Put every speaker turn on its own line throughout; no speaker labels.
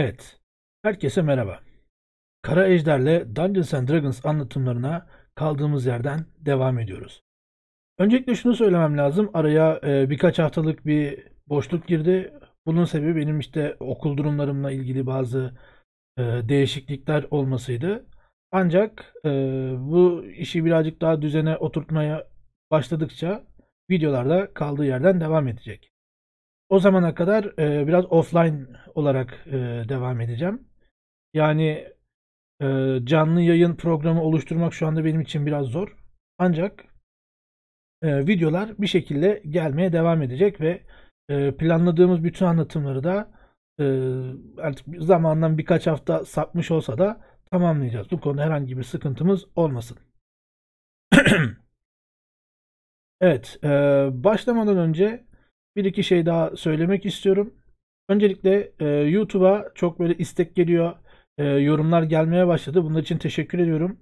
Evet, herkese merhaba. Kara Ejder'le Dungeons and Dragons anlatımlarına kaldığımız yerden devam ediyoruz. Öncelikle şunu söylemem lazım. Araya e, birkaç haftalık bir boşluk girdi. Bunun sebebi benim işte okul durumlarımla ilgili bazı e, değişiklikler olmasıydı. Ancak e, bu işi birazcık daha düzene oturtmaya başladıkça videolarda kaldığı yerden devam edecek. O zamana kadar e, biraz offline olarak e, devam edeceğim. Yani e, canlı yayın programı oluşturmak şu anda benim için biraz zor. Ancak e, videolar bir şekilde gelmeye devam edecek ve e, planladığımız bütün anlatımları da e, artık zamandan birkaç hafta sapmış olsa da tamamlayacağız. Bu konuda herhangi bir sıkıntımız olmasın. evet, e, başlamadan önce bir iki şey daha söylemek istiyorum. Öncelikle e, YouTube'a çok böyle istek geliyor. E, yorumlar gelmeye başladı. Bunun için teşekkür ediyorum.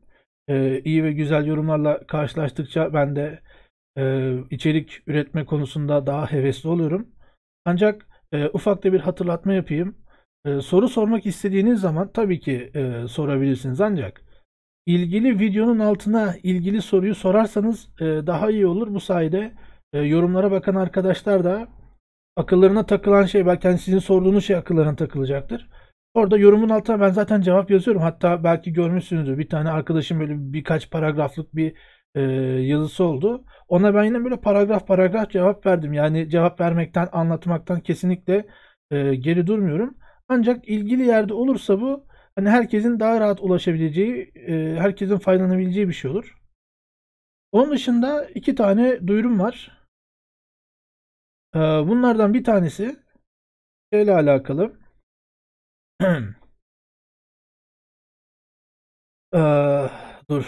E, iyi ve güzel yorumlarla karşılaştıkça ben de e, içerik üretme konusunda daha hevesli oluyorum. Ancak e, ufak da bir hatırlatma yapayım. E, soru sormak istediğiniz zaman tabii ki e, sorabilirsiniz ancak ilgili videonun altına ilgili soruyu sorarsanız e, daha iyi olur. Bu sayede e, yorumlara bakan arkadaşlar da akıllarına takılan şey belki yani sizin sorduğunuz şey akıllarına takılacaktır. Orada yorumun altına ben zaten cevap yazıyorum. Hatta belki görmüşsünüzdür. Bir tane arkadaşım böyle birkaç paragraflık bir e, yazısı oldu. Ona ben yine böyle paragraf paragraf cevap verdim. Yani cevap vermekten, anlatmaktan kesinlikle e, geri durmuyorum. Ancak ilgili yerde olursa bu hani herkesin daha rahat ulaşabileceği, e, herkesin faydalanabileceği bir şey olur. Onun dışında iki tane duyurum var.
Ee, bunlardan bir tanesi şeyle alakalı. Ee, dur.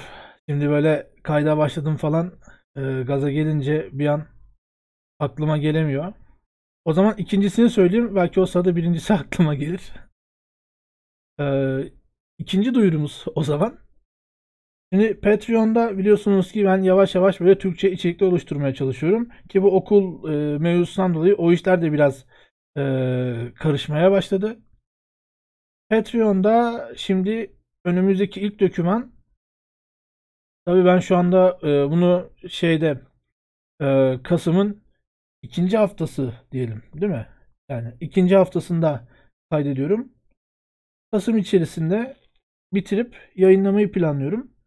Şimdi böyle kayda başladım falan. Ee, gaza gelince bir an aklıma gelemiyor. O zaman ikincisini söyleyeyim. Belki o sırada birincisi aklıma gelir. İkinci duyurumuz o zaman. Şimdi Patreon'da biliyorsunuz ki ben yavaş yavaş böyle Türkçe içerikli oluşturmaya çalışıyorum. Ki bu okul e, mevzusundan dolayı o işler de biraz e, karışmaya başladı. Patreon'da şimdi önümüzdeki ilk döküman tabii ben şu anda e, bunu şeyde e, Kasım'ın ikinci haftası diyelim değil mi? Yani ikinci haftasında kaydediyorum. Kasım içerisinde bitirip yayınlamayı planlıyorum.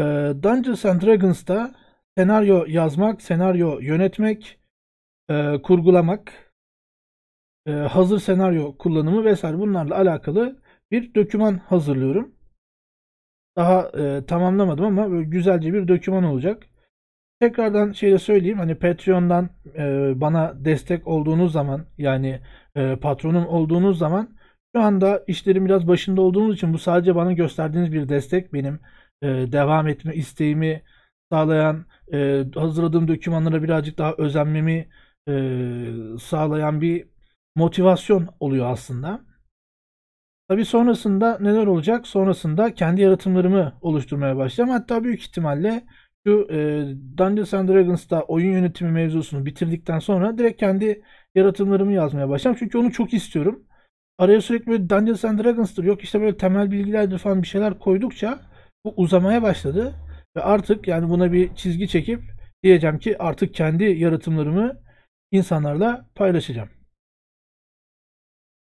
E, Dungeons and Dragons'ta senaryo yazmak, senaryo yönetmek, e, kurgulamak, e, hazır senaryo kullanımı vesaire bunlarla alakalı bir döküman hazırlıyorum. Daha e, tamamlamadım ama böyle güzelce bir döküman olacak. Tekrardan şeyde söyleyeyim hani Patreon'dan bana destek olduğunuz zaman yani patronum olduğunuz zaman şu anda işlerim biraz başında olduğunuz için bu sadece bana gösterdiğiniz bir destek benim e, devam etme isteğimi sağlayan, e, hazırladığım dokümanlara birazcık daha özenmemi e, sağlayan bir motivasyon oluyor aslında. Tabii sonrasında neler olacak? Sonrasında kendi yaratımlarımı oluşturmaya başlayacağım. Hatta büyük ihtimalle şu e, Dungeons and Dragons'ta oyun yönetimi mevzusunu bitirdikten sonra direkt kendi yaratımlarımı yazmaya başlayacağım. Çünkü onu çok istiyorum. Araya sürekli böyle Dungeons and Dragons'tır yok işte böyle temel bilgilerdir falan bir şeyler koydukça bu uzamaya başladı ve artık yani buna bir çizgi çekip diyeceğim ki artık kendi yaratımlarımı insanlarla paylaşacağım.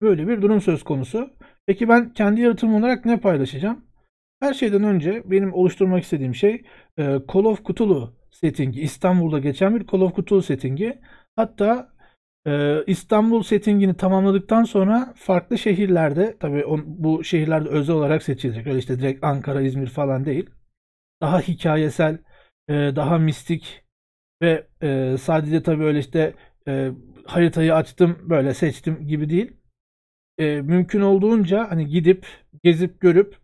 Böyle bir durum söz konusu. Peki ben kendi yaratımım olarak ne paylaşacağım? Her şeyden önce benim oluşturmak istediğim şey e, Call of Cthulhu settingi. İstanbul'da geçen bir Call of Cthulhu settingi. Hatta ee, İstanbul settingini tamamladıktan sonra farklı şehirlerde tabii bu şehirlerde özel olarak seçilecek. Öyle işte direkt Ankara, İzmir falan değil. Daha hikayesel, e, daha mistik ve e, sadece tabii öyle işte e, haritayı açtım böyle seçtim gibi değil. mümkün olduğunca hani gidip gezip görüp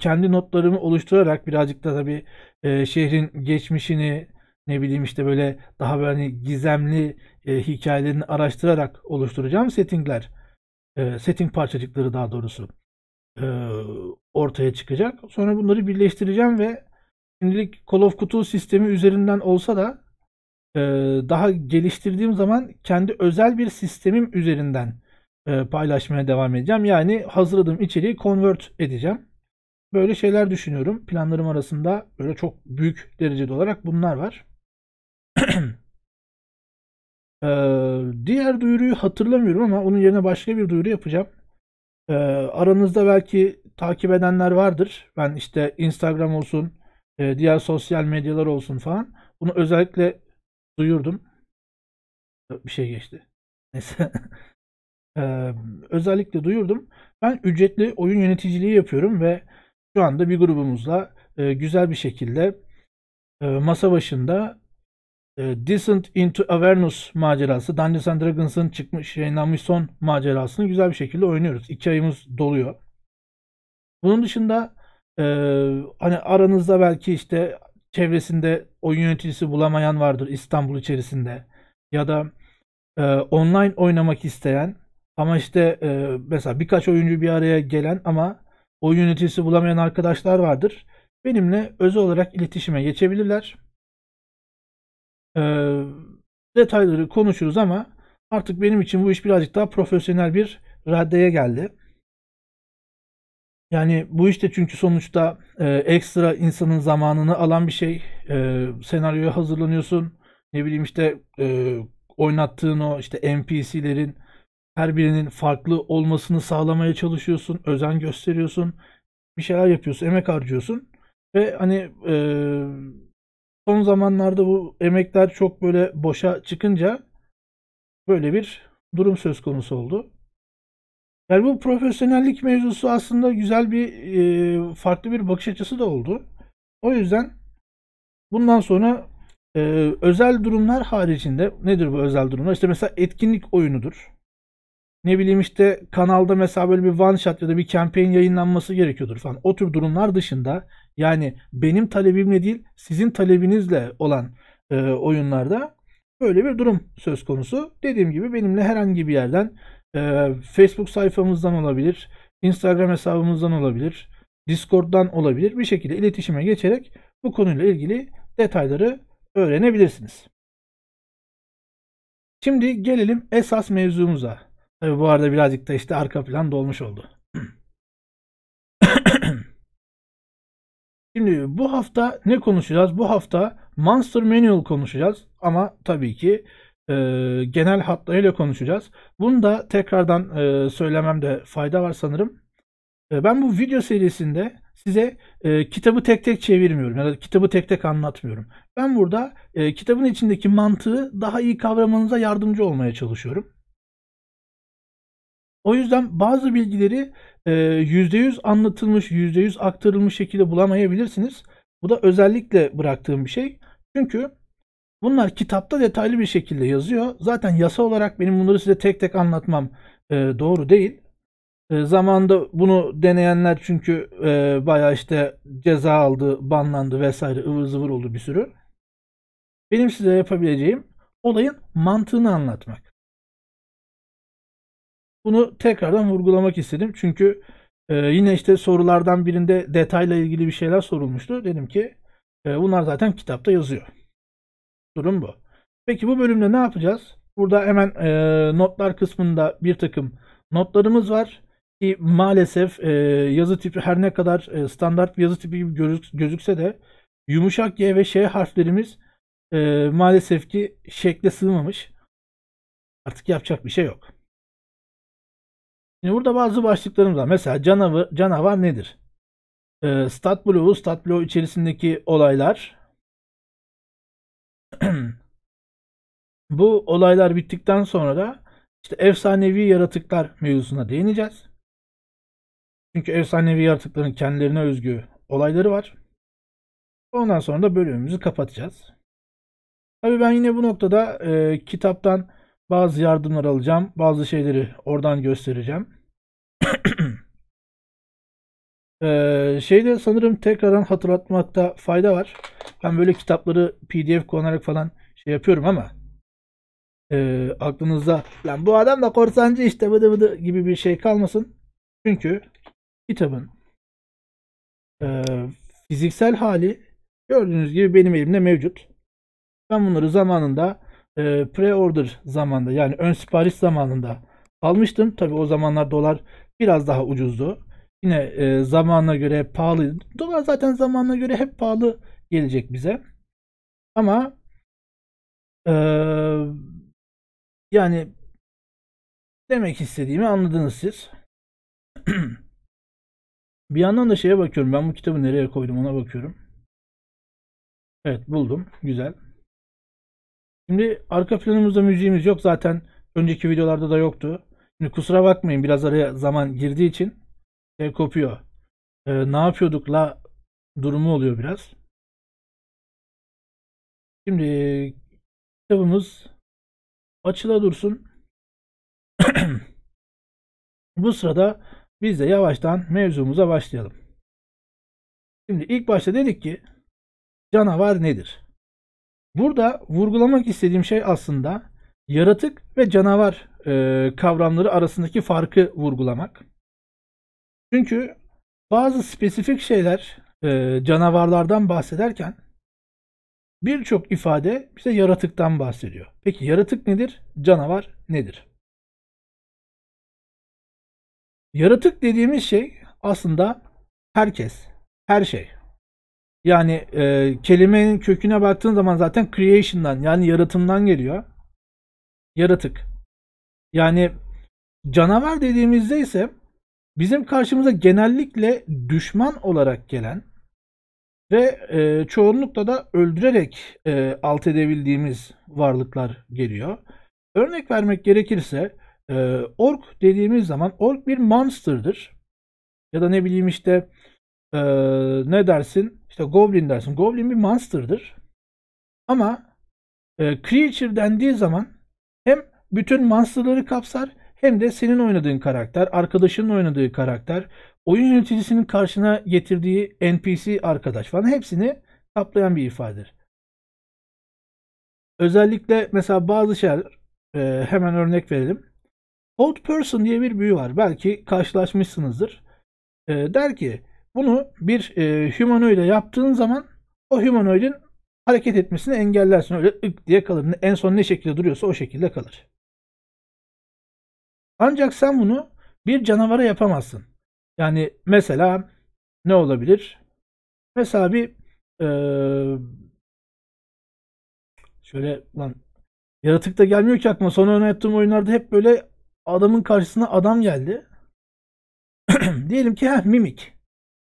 kendi notlarımı oluşturarak birazcık da tabii şehrin geçmişini, ne bileyim işte böyle daha böyle hani gizemli e, hikayelerini araştırarak oluşturacağım settingler, e, setting parçacıkları daha doğrusu e, ortaya çıkacak. Sonra bunları birleştireceğim ve şimdilik Call of Cthulhu sistemi üzerinden olsa da e, daha geliştirdiğim zaman kendi özel bir sistemim üzerinden e, paylaşmaya devam edeceğim. Yani hazırladığım içeriği convert edeceğim. Böyle şeyler düşünüyorum. Planlarım arasında böyle çok büyük derecede olarak bunlar var. ee, diğer duyuruyu hatırlamıyorum ama onun yerine başka bir duyuru yapacağım. Ee, aranızda belki takip edenler vardır. Ben işte Instagram olsun, e, diğer sosyal medyalar olsun falan. Bunu özellikle duyurdum. Bir şey geçti. Neyse. ee, özellikle duyurdum. Ben ücretli oyun yöneticiliği yapıyorum ve şu anda bir grubumuzla e, güzel bir şekilde e, masa başında ee, Descent into Avernus macerası, Dungeons and Dragons'ın çıkmış, yayınlanmış son macerasını güzel bir şekilde oynuyoruz. İki ayımız doluyor. Bunun dışında e, hani aranızda belki işte çevresinde oyun yöneticisi bulamayan vardır İstanbul içerisinde ya da e, online oynamak isteyen ama işte e, mesela birkaç oyuncu bir araya gelen ama oyun yöneticisi bulamayan arkadaşlar vardır. Benimle özel olarak iletişime geçebilirler e, detayları konuşuruz ama artık benim için bu iş birazcık daha profesyonel bir raddeye geldi. Yani bu işte çünkü sonuçta e, ekstra insanın zamanını alan bir şey. E, senaryoya hazırlanıyorsun. Ne bileyim işte e, oynattığın o işte NPC'lerin her birinin farklı olmasını sağlamaya çalışıyorsun. Özen gösteriyorsun. Bir şeyler yapıyorsun. Emek harcıyorsun. Ve hani e, Son zamanlarda bu emekler çok böyle boşa çıkınca böyle bir durum söz konusu oldu. Yani bu profesyonellik mevzusu aslında güzel bir e, farklı bir bakış açısı da oldu. O yüzden bundan sonra e, özel durumlar haricinde nedir bu özel durumlar? İşte mesela etkinlik oyunudur. Ne bileyim işte kanalda mesela böyle bir one shot ya da bir campaign yayınlanması gerekiyordur falan. O tür durumlar dışında yani benim talebimle değil sizin talebinizle olan e, oyunlarda böyle bir durum söz konusu. Dediğim gibi benimle herhangi bir yerden e, Facebook sayfamızdan olabilir, Instagram hesabımızdan olabilir, Discord'dan olabilir bir şekilde iletişime geçerek bu konuyla ilgili detayları öğrenebilirsiniz. Şimdi gelelim esas mevzumuza. Tabii bu arada birazcık da işte arka plan dolmuş oldu. Şimdi bu hafta ne konuşacağız? Bu hafta Monster Manual konuşacağız ama tabii ki e, genel hatlarıyla konuşacağız. Bunu da tekrardan e, söylememde fayda var sanırım. E, ben bu video serisinde size e, kitabı tek tek çevirmiyorum ya da kitabı tek tek anlatmıyorum. Ben burada e, kitabın içindeki mantığı daha iyi kavramanıza yardımcı olmaya çalışıyorum. O yüzden bazı bilgileri %100 ee, anlatılmış, %100 aktarılmış şekilde bulamayabilirsiniz. Bu da özellikle bıraktığım bir şey. Çünkü bunlar kitapta detaylı bir şekilde yazıyor. Zaten yasa olarak benim bunları size tek tek anlatmam e, doğru değil. E, zamanda bunu deneyenler çünkü e, bayağı işte ceza aldı, banlandı vesaire ıvır zıvır oldu bir sürü. Benim size yapabileceğim olayın mantığını anlatmak. Bunu tekrardan vurgulamak istedim. Çünkü e, yine işte sorulardan birinde detayla ilgili bir şeyler sorulmuştu. Dedim ki e, bunlar zaten kitapta yazıyor. Durum bu. Peki bu bölümde ne yapacağız? Burada hemen e, notlar kısmında bir takım notlarımız var. Ki maalesef e, yazı tipi her ne kadar e, standart bir yazı tipi gibi gözük, gözükse de yumuşak G ve Ş harflerimiz e, maalesef ki şekle sığmamış. Artık yapacak bir şey yok. Şimdi burada bazı başlıklarımız var. Mesela canavar, canavar nedir? E, ee, StatBlue, StatBlue içerisindeki olaylar. Bu olaylar bittikten sonra da işte efsanevi yaratıklar mevzusuna değineceğiz. Çünkü efsanevi yaratıkların kendilerine özgü olayları var. Ondan sonra da bölümümüzü kapatacağız. Tabii ben yine bu noktada e, kitaptan bazı yardımlar alacağım. Bazı şeyleri oradan göstereceğim. ee, şeyde sanırım tekrardan hatırlatmakta fayda var. Ben böyle kitapları pdf kullanarak falan şey yapıyorum ama e, aklınızda lan bu adam da korsancı işte bıdı bıdı gibi bir şey kalmasın. Çünkü kitabın e, fiziksel hali gördüğünüz gibi benim elimde mevcut. Ben bunları zamanında e, pre-order zamanında yani ön sipariş zamanında almıştım. Tabi o zamanlar dolar biraz daha ucuzdu. Yine e, zamana göre pahalıydı. Dolar zaten zamanına göre hep pahalı gelecek bize. Ama e,
yani demek istediğimi anladınız siz. bir yandan da şeye bakıyorum. Ben bu kitabı nereye koydum ona bakıyorum.
Evet buldum. Güzel. Şimdi arka planımızda müziğimiz yok. Zaten önceki videolarda da yoktu. Şimdi kusura bakmayın biraz araya zaman girdiği için şey kopuyor. Ee, ne yapıyorduk la durumu oluyor biraz.
Şimdi kitabımız açıla dursun. Bu sırada
biz de yavaştan mevzumuza başlayalım. Şimdi ilk başta dedik ki canavar nedir? Burada vurgulamak istediğim şey aslında yaratık ve canavar e, kavramları arasındaki farkı vurgulamak. Çünkü bazı spesifik şeyler e, canavarlardan bahsederken birçok ifade bize yaratıktan bahsediyor. Peki
yaratık nedir? Canavar nedir?
Yaratık dediğimiz şey aslında herkes, her şey. Yani e, kelimenin köküne baktığın zaman zaten creation'dan yani yaratımdan geliyor yaratık. Yani canavar dediğimizde ise bizim karşımıza genellikle düşman olarak gelen ve e, çoğunlukla da öldürerek e, alt edebildiğimiz varlıklar geliyor. Örnek vermek gerekirse e, ork dediğimiz zaman ork bir monster'dır. Ya da ne bileyim işte e, ne dersin? işte goblin dersin. Goblin bir monster'dır. Ama e, creature dendiği zaman hem bütün masterları kapsar hem de senin oynadığın karakter, arkadaşının oynadığı karakter, oyun yöneticisinin karşına getirdiği NPC arkadaş falan hepsini kaplayan bir ifadedir. Özellikle mesela bazı şeyler e, hemen örnek verelim. Old Person diye bir büyü var. Belki karşılaşmışsınızdır. E, der ki bunu bir e, humanoide yaptığın zaman o humanoidin hareket etmesini engellersin. Öyle ık diye kalır. En son ne şekilde duruyorsa o şekilde kalır. Ancak sen bunu bir canavara yapamazsın. Yani mesela ne olabilir? Mesela bir ee, şöyle lan yaratık da gelmiyor ki aklıma. Son oynadığım oyunlarda hep böyle adamın karşısına adam geldi. Diyelim ki ha mimik.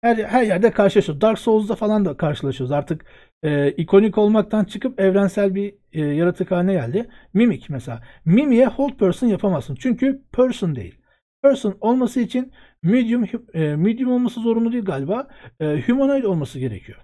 Her, her yerde karşılaşıyoruz. Dark Souls'da falan da karşılaşıyoruz. Artık e, ikonik olmaktan çıkıp evrensel bir e, yaratık haline geldi. Mimik mesela. Mimi'ye hold person yapamazsın. Çünkü person değil. Person olması için medium e, medium olması zorunlu değil galiba. E, humanoid olması gerekiyor.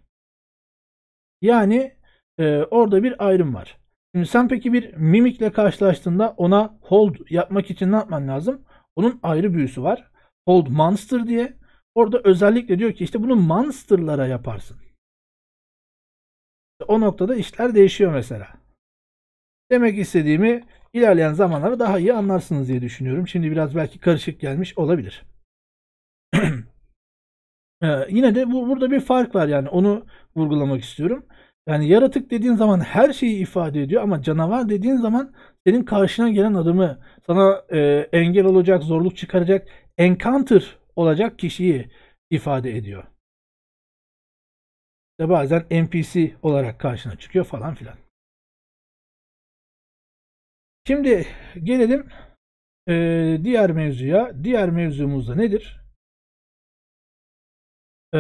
Yani e, orada bir ayrım var. Şimdi sen peki bir mimikle karşılaştığında ona hold yapmak için ne yapman lazım? Onun ayrı büyüsü var. Hold monster diye. Orada özellikle diyor ki işte bunu monsterlara yaparsın. O noktada işler değişiyor mesela. Demek istediğimi ilerleyen zamanlarda daha iyi anlarsınız diye düşünüyorum. Şimdi biraz belki karışık gelmiş olabilir. ee, yine de bu, burada bir fark var yani onu vurgulamak istiyorum. Yani yaratık dediğin zaman her şeyi ifade ediyor ama canavar dediğin zaman senin karşına gelen adamı sana e, engel olacak, zorluk çıkaracak, encounter olacak kişiyi ifade ediyor. İşte bazen NPC olarak karşına çıkıyor falan filan. Şimdi gelelim e, diğer mevzuya. Diğer mevzumuz da nedir? E,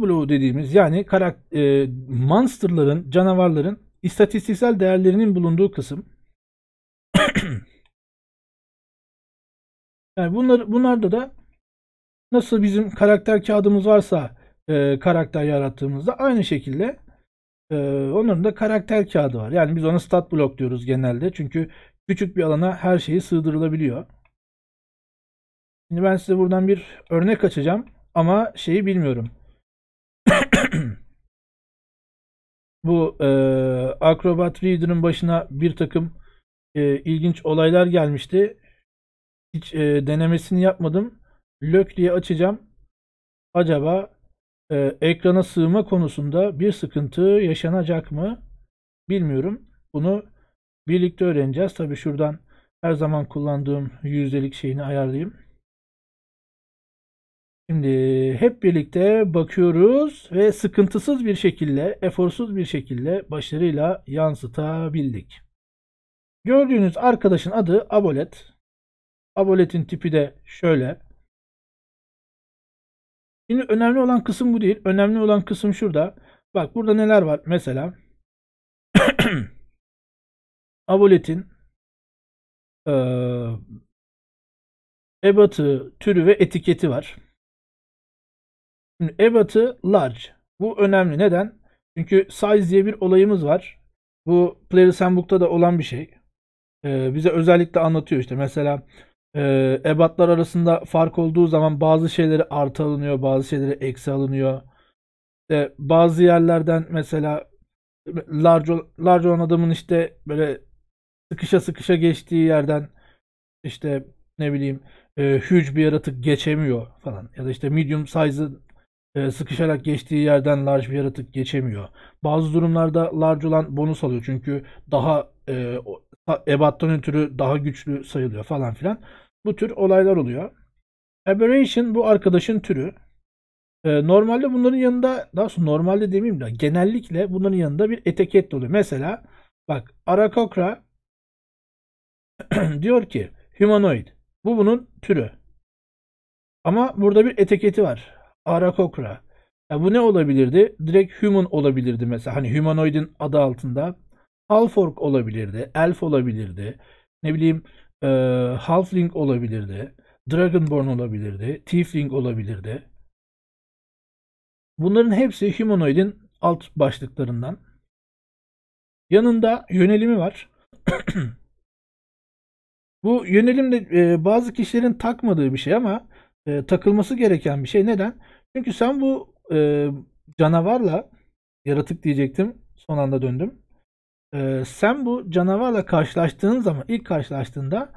Blow dediğimiz yani karakter, e, monsterların, canavarların istatistiksel değerlerinin bulunduğu kısım. yani bunlar, bunlarda da nasıl bizim karakter kağıdımız varsa e, karakter yarattığımızda aynı şekilde e, onun da karakter kağıdı var. Yani biz ona stat blok diyoruz genelde. Çünkü küçük bir alana her şeyi sığdırılabiliyor. Şimdi ben size buradan bir örnek açacağım ama şeyi bilmiyorum. Bu e, Acrobat Reader'ın başına bir takım e, ilginç olaylar gelmişti. Hiç e, denemesini yapmadım. Lök diye açacağım. Acaba e, ekrana sığma konusunda bir sıkıntı yaşanacak mı bilmiyorum. Bunu birlikte öğreneceğiz. Tabi şuradan her zaman kullandığım yüzdelik şeyini ayarlayayım. Şimdi hep birlikte bakıyoruz ve sıkıntısız bir şekilde, eforsuz bir şekilde başarıyla yansıtabildik. Gördüğünüz arkadaşın adı Abolet. Abolet'in tipi de şöyle.
Şimdi önemli olan kısım bu değil. Önemli olan kısım şurada. Bak burada neler var mesela. Aboletin e, ebatı,
türü ve etiketi var. Şimdi ebatı large. Bu önemli. Neden? Çünkü size diye bir olayımız var. Bu Player's Handbook'ta da olan bir şey. E, bize özellikle anlatıyor işte. Mesela e, ebatlar arasında fark olduğu zaman bazı şeyleri artı alınıyor, bazı şeyleri eksi alınıyor. İşte bazı yerlerden mesela large, large olan adamın işte böyle sıkışa sıkışa geçtiği yerden işte ne bileyim e, huge bir yaratık geçemiyor falan. Ya da işte medium size'ın e, sıkışarak geçtiği yerden large bir yaratık geçemiyor. Bazı durumlarda large olan bonus alıyor çünkü daha e, ebattan ötürü daha güçlü sayılıyor falan filan bu tür olaylar oluyor. Aberration bu arkadaşın türü. Ee, normalde bunların yanında daha sonra normalde demeyeyim de genellikle bunların yanında bir etiket oluyor. Mesela bak Arakokra diyor ki humanoid. Bu bunun türü. Ama burada bir etiketi var. Arakokra. Ya bu ne olabilirdi? Direkt human olabilirdi mesela. Hani humanoidin adı altında. Halfork olabilirdi. Elf olabilirdi. Ne bileyim e, Halfling olabilirdi. Dragonborn olabilirdi. Tiefling olabilirdi. Bunların hepsi humanoid'in alt başlıklarından. Yanında yönelimi var. Bu yönelim de e, bazı kişilerin takmadığı bir şey ama e, takılması gereken bir şey. Neden? Çünkü sen bu e, canavarla yaratık diyecektim. Son anda döndüm e, sen bu canavarla karşılaştığın zaman ilk karşılaştığında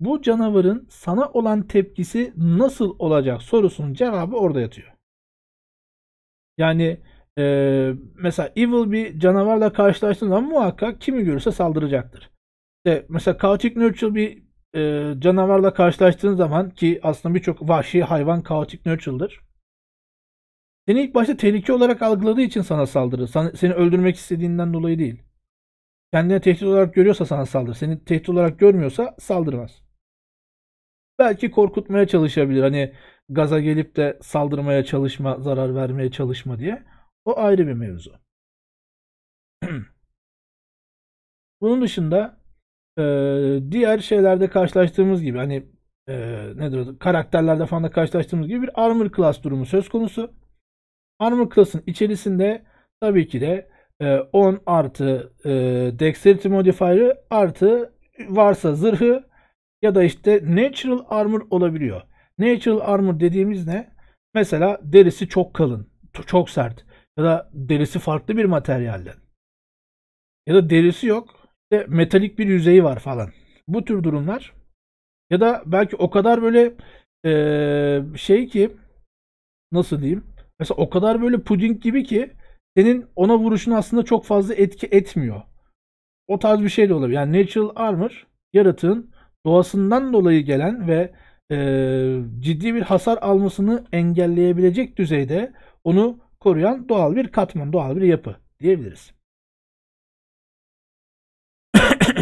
bu canavarın sana olan tepkisi nasıl olacak sorusunun cevabı orada yatıyor. Yani e, mesela evil bir canavarla karşılaştığın zaman muhakkak kimi görürse saldıracaktır. İşte mesela kaotik nurture bir e, canavarla karşılaştığın zaman ki aslında birçok vahşi hayvan kaotik nurture'dır. Seni ilk başta tehlike olarak algıladığı için sana saldırır. Seni öldürmek istediğinden dolayı değil kendine tehdit olarak görüyorsa sana saldırır. Seni tehdit olarak görmüyorsa saldırmaz. Belki korkutmaya çalışabilir. Hani gaza gelip de saldırmaya çalışma, zarar vermeye çalışma diye. O ayrı bir mevzu. Bunun dışında e, diğer şeylerde karşılaştığımız gibi hani e, nedir karakterlerde falan da karşılaştığımız gibi bir armor class durumu söz konusu. Armor class'ın içerisinde tabii ki de 10 ee, artı e, dexterity modifier'ı artı varsa zırhı ya da işte natural armor olabiliyor. Natural armor dediğimiz ne? Mesela derisi çok kalın, çok sert ya da derisi farklı bir materyalden ya da derisi yok, işte metalik bir yüzeyi var falan. Bu tür durumlar ya da belki o kadar böyle e, şey ki nasıl diyeyim? Mesela o kadar böyle puding gibi ki senin ona vuruşun aslında çok fazla etki etmiyor. O tarz bir şey de olabilir. Yani natural armor yaratığın doğasından dolayı gelen ve e, ciddi bir hasar almasını engelleyebilecek düzeyde onu koruyan doğal bir katman, doğal bir yapı diyebiliriz.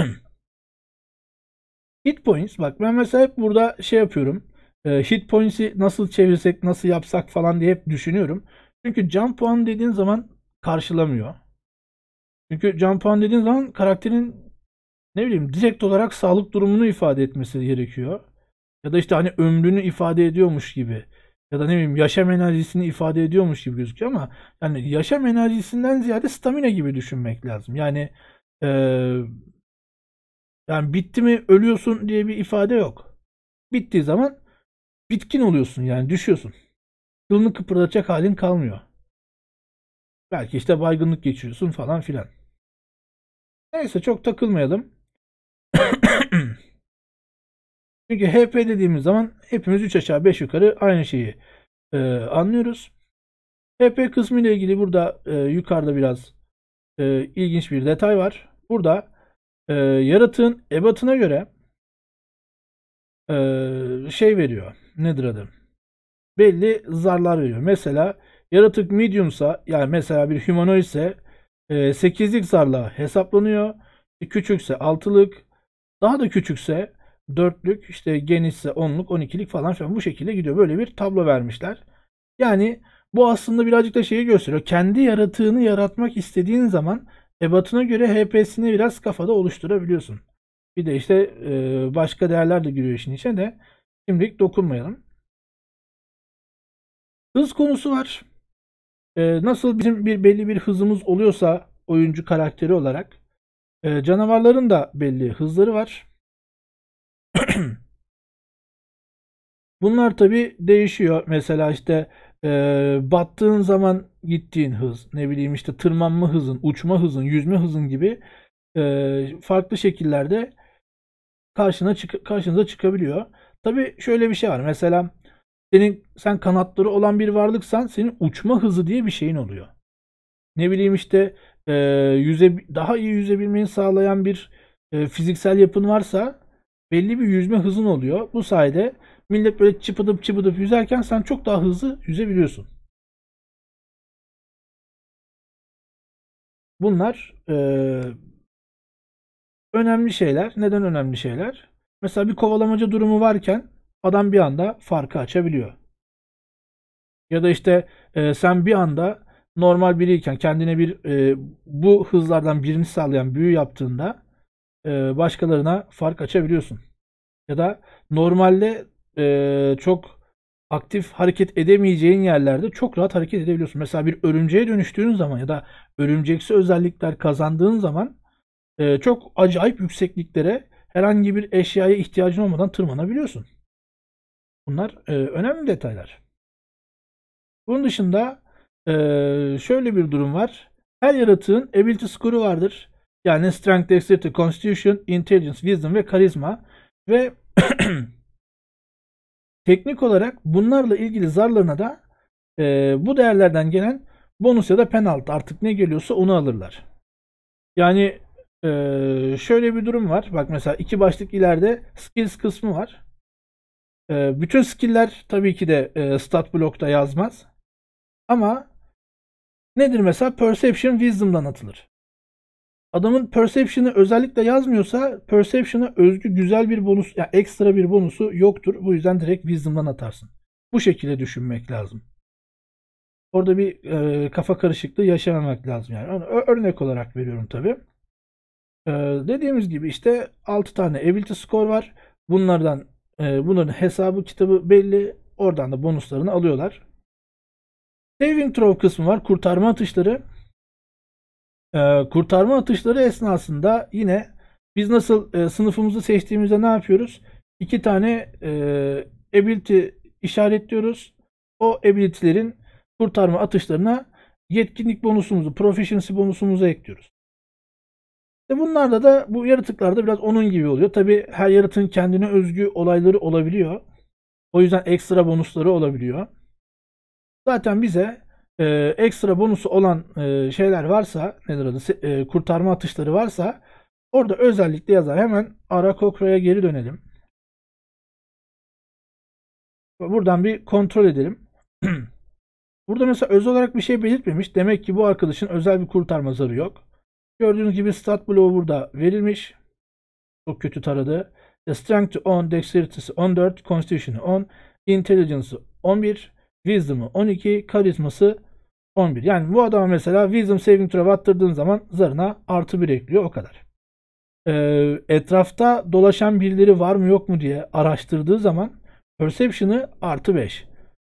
hit points bak ben mesela hep burada şey yapıyorum. E, hit points'i nasıl çevirsek, nasıl yapsak falan diye hep düşünüyorum. Çünkü can puanı dediğin zaman karşılamıyor. Çünkü Jumpan dediğin zaman karakterin ne bileyim direkt olarak sağlık durumunu ifade etmesi gerekiyor. Ya da işte hani ömrünü ifade ediyormuş gibi. Ya da ne bileyim yaşam enerjisini ifade ediyormuş gibi gözüküyor ama yani yaşam enerjisinden ziyade stamina gibi düşünmek lazım. Yani ee, yani bitti mi ölüyorsun diye bir ifade yok. Bittiği zaman bitkin oluyorsun yani düşüyorsun. Kılını kıpırdatacak halin kalmıyor. Belki işte baygınlık geçiriyorsun falan filan. Neyse çok takılmayalım. Çünkü HP dediğimiz zaman hepimiz 3 aşağı 5 yukarı aynı şeyi e, anlıyoruz. HP kısmı ile ilgili burada e, yukarıda biraz e, ilginç bir detay var. Burada e, yaratığın ebatına göre e, şey veriyor. Nedir adı? Belli zarlar veriyor. Mesela Yaratık mediumsa yani mesela bir humanoid ise 8'lik e, zarla hesaplanıyor. E, küçükse 6'lık, daha da küçükse 4'lük, işte genişse 10'luk, 12'lik falan filan bu şekilde gidiyor. Böyle bir tablo vermişler. Yani bu aslında birazcık da şeyi gösteriyor. Kendi yaratığını yaratmak istediğin zaman ebatına göre HP'sini biraz kafada oluşturabiliyorsun. Bir de işte e, başka değerler de giriyor işin içine de şimdilik dokunmayalım. Hız konusu var. Ee, nasıl bizim bir belli bir hızımız oluyorsa oyuncu karakteri olarak e, canavarların da belli hızları var. Bunlar tabi değişiyor. Mesela işte e, battığın zaman gittiğin hız, ne bileyim işte tırmanma hızın, uçma hızın, yüzme hızın gibi e, farklı şekillerde karşına çık karşınıza çıkabiliyor. Tabi şöyle bir şey var. Mesela senin sen kanatları olan bir varlıksan senin uçma hızı diye bir şeyin oluyor. Ne bileyim işte e, yüze daha iyi yüzebilmeni sağlayan bir e, fiziksel yapın varsa belli bir yüzme hızın oluyor. Bu sayede millet böyle çıpıdıp çıpıdıp yüzerken sen çok daha hızlı yüzebiliyorsun. Bunlar e, önemli şeyler. Neden önemli şeyler? Mesela bir kovalamaca durumu varken Adam bir anda farkı açabiliyor. Ya da işte e, sen bir anda normal biriyken kendine bir e, bu hızlardan birini sağlayan büyü yaptığında e, başkalarına fark açabiliyorsun. Ya da normalde e, çok aktif hareket edemeyeceğin yerlerde çok rahat hareket edebiliyorsun. Mesela bir örümceğe dönüştüğün zaman ya da örümceksi özellikler kazandığın zaman e, çok acayip yüksekliklere herhangi bir eşyaya ihtiyacın olmadan tırmanabiliyorsun. Bunlar e, önemli detaylar. Bunun dışında e, şöyle bir durum var. Her yaratığın ability skoru vardır. Yani strength, dexterity, constitution, intelligence, wisdom ve karizma ve teknik olarak bunlarla ilgili zarlarına da e, bu değerlerden gelen bonus ya da penaltı artık ne geliyorsa onu alırlar. Yani e, şöyle bir durum var. Bak mesela iki başlık ileride skills kısmı var. E, bütün skiller tabii ki de e, stat blokta yazmaz. Ama nedir mesela? Perception Wisdom'dan atılır. Adamın Perception'ı özellikle yazmıyorsa Perception'a özgü güzel bir bonus, yani ekstra bir bonusu yoktur. Bu yüzden direkt Wisdom'dan atarsın. Bu şekilde düşünmek lazım. Orada bir e, kafa karışıklığı yaşamamak lazım yani. Onu örnek olarak veriyorum tabi. E, dediğimiz gibi işte 6 tane ability score var. Bunlardan e, ee, bunların hesabı kitabı belli. Oradan da bonuslarını alıyorlar. Saving throw kısmı var. Kurtarma atışları. E, kurtarma atışları esnasında yine biz nasıl e, sınıfımızı seçtiğimizde ne yapıyoruz? İki tane e, ability işaretliyoruz. O ability'lerin kurtarma atışlarına yetkinlik bonusumuzu, proficiency bonusumuzu ekliyoruz. E bunlarda da bu yaratıklarda biraz onun gibi oluyor. Tabi her yaratığın kendine özgü olayları olabiliyor. O yüzden ekstra bonusları olabiliyor. Zaten bize e, ekstra bonusu olan e, şeyler varsa nedir adı e, kurtarma atışları varsa orada özellikle yazar. Hemen Arakokra'ya geri dönelim. Buradan bir kontrol edelim. Burada mesela öz olarak bir şey belirtmemiş. Demek ki bu arkadaşın özel bir kurtarma zarı yok. Gördüğünüz gibi stat bloğu burada verilmiş. Çok kötü taradı. Strength 10, Dexterity 14, Constitution 10, Intelligence 11, Wisdom 12, Karizması 11. Yani bu adama mesela Wisdom Saving Throw attırdığın zaman zarına artı 1 ekliyor o kadar. Ee, etrafta dolaşan birileri var mı yok mu diye araştırdığı zaman Perception'ı artı 5.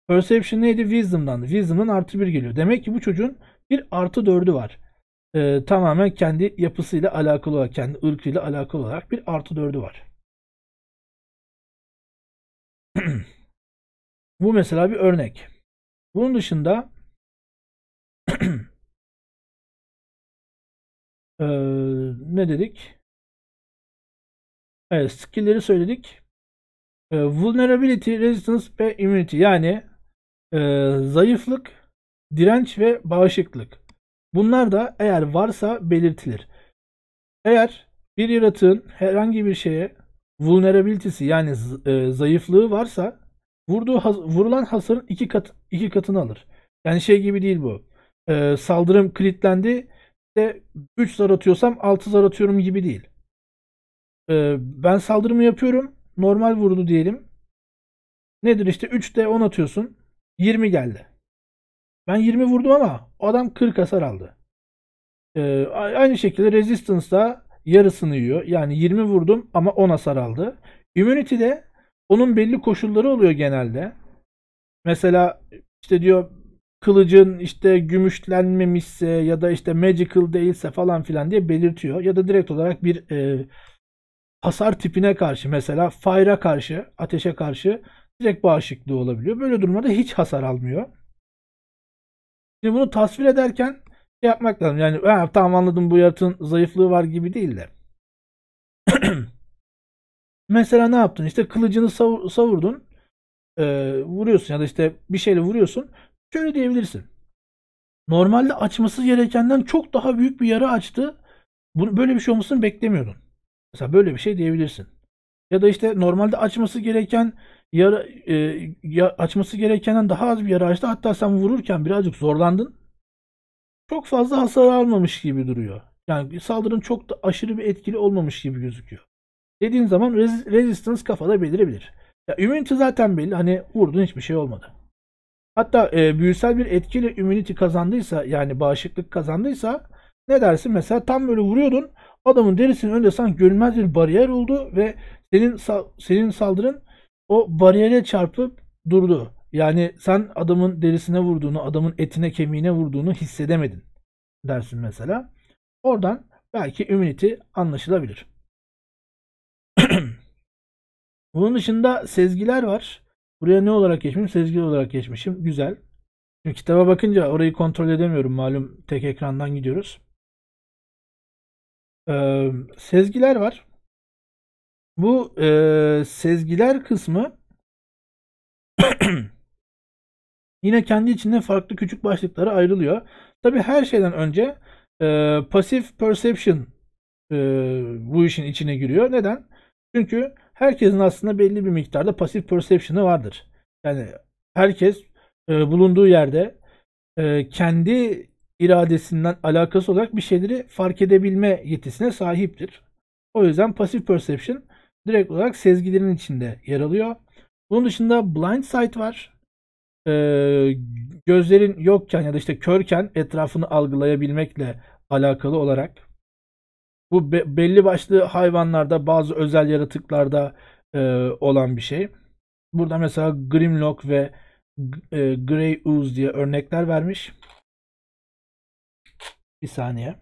Perception neydi? Wisdom'dan. Wisdom'ın artı 1 geliyor. Demek ki bu çocuğun bir artı 4'ü var e, tamamen kendi yapısıyla alakalı olarak, kendi ırkıyla alakalı olarak bir
artı dördü var. Bu mesela bir örnek. Bunun dışında e, ne dedik?
Evet, skill'leri söyledik. E, vulnerability, resistance ve immunity yani e, zayıflık, direnç ve bağışıklık. Bunlar da eğer varsa belirtilir. Eğer bir yaratığın herhangi bir şeye vulnerability'si yani e, zayıflığı varsa vurduğu has vurulan hasarın iki kat iki katını alır. Yani şey gibi değil bu. E, saldırım kilitlendi. İşte 3 zar atıyorsam 6 zar atıyorum gibi değil. E, ben saldırımı yapıyorum. Normal vurdu diyelim. Nedir işte 3'te 10 atıyorsun. 20 geldi. Ben 20 vurdum ama adam 40 hasar aldı. Ee, aynı şekilde da yarısını yiyor. Yani 20 vurdum ama 10 hasar aldı. de onun belli koşulları oluyor genelde. Mesela işte diyor kılıcın işte gümüşlenmemişse ya da işte magical değilse falan filan diye belirtiyor. Ya da direkt olarak bir e, hasar tipine karşı mesela fire'a karşı, ateşe karşı direkt bağışıklığı olabiliyor. Böyle durumlarda hiç hasar almıyor. Şimdi bunu tasvir ederken şey yapmak lazım. Yani ha, tamam anladım bu yaratığın zayıflığı var gibi değil de. Mesela ne yaptın? İşte kılıcını savur, savurdun. E, vuruyorsun ya da işte bir şeyle vuruyorsun. Şöyle diyebilirsin. Normalde açması gerekenden çok daha büyük bir yara açtı. Bunu, böyle bir şey olmasını beklemiyordun. Mesela böyle bir şey diyebilirsin. Ya da işte normalde açması gereken yara, e, ya, açması gerekenden daha az bir yara açtı. Hatta sen vururken birazcık zorlandın. Çok fazla hasar almamış gibi duruyor. Yani saldırın çok da aşırı bir etkili olmamış gibi gözüküyor. Dediğin zaman res resistance kafada belirebilir. Ya, immunity zaten belli. Hani vurdun hiçbir şey olmadı. Hatta e, büyüsel bir etkiyle immunity kazandıysa yani bağışıklık kazandıysa ne dersin mesela tam böyle vuruyordun adamın derisinin önünde sanki görünmez bir bariyer oldu ve senin senin saldırın o bariyere çarpıp durdu. Yani sen adamın derisine vurduğunu, adamın etine kemiğine vurduğunu hissedemedin dersin mesela. Oradan belki immunity anlaşılabilir. Bunun dışında sezgiler var. Buraya ne olarak geçmişim? Sezgi olarak geçmişim. Güzel. Şimdi kitaba bakınca orayı kontrol edemiyorum. Malum tek ekrandan gidiyoruz. Ee, sezgiler var. Bu e, sezgiler kısmı yine kendi içinde farklı küçük başlıklara ayrılıyor. Tabi her şeyden önce e, pasif perception e, bu işin içine giriyor. Neden? Çünkü herkesin aslında belli bir miktarda pasif perception'ı vardır. Yani herkes e, bulunduğu yerde e, kendi iradesinden alakası olarak bir şeyleri fark edebilme yetisine sahiptir. O yüzden pasif perception direkt olarak sezgilerin içinde yer alıyor. Bunun dışında blind sight var. Ee, gözlerin yokken ya da işte körken etrafını algılayabilmekle alakalı olarak bu be- belli başlı hayvanlarda bazı özel yaratıklarda e, olan bir şey. Burada mesela Grimlock ve e, Grey Ooze diye örnekler vermiş.
Bir saniye.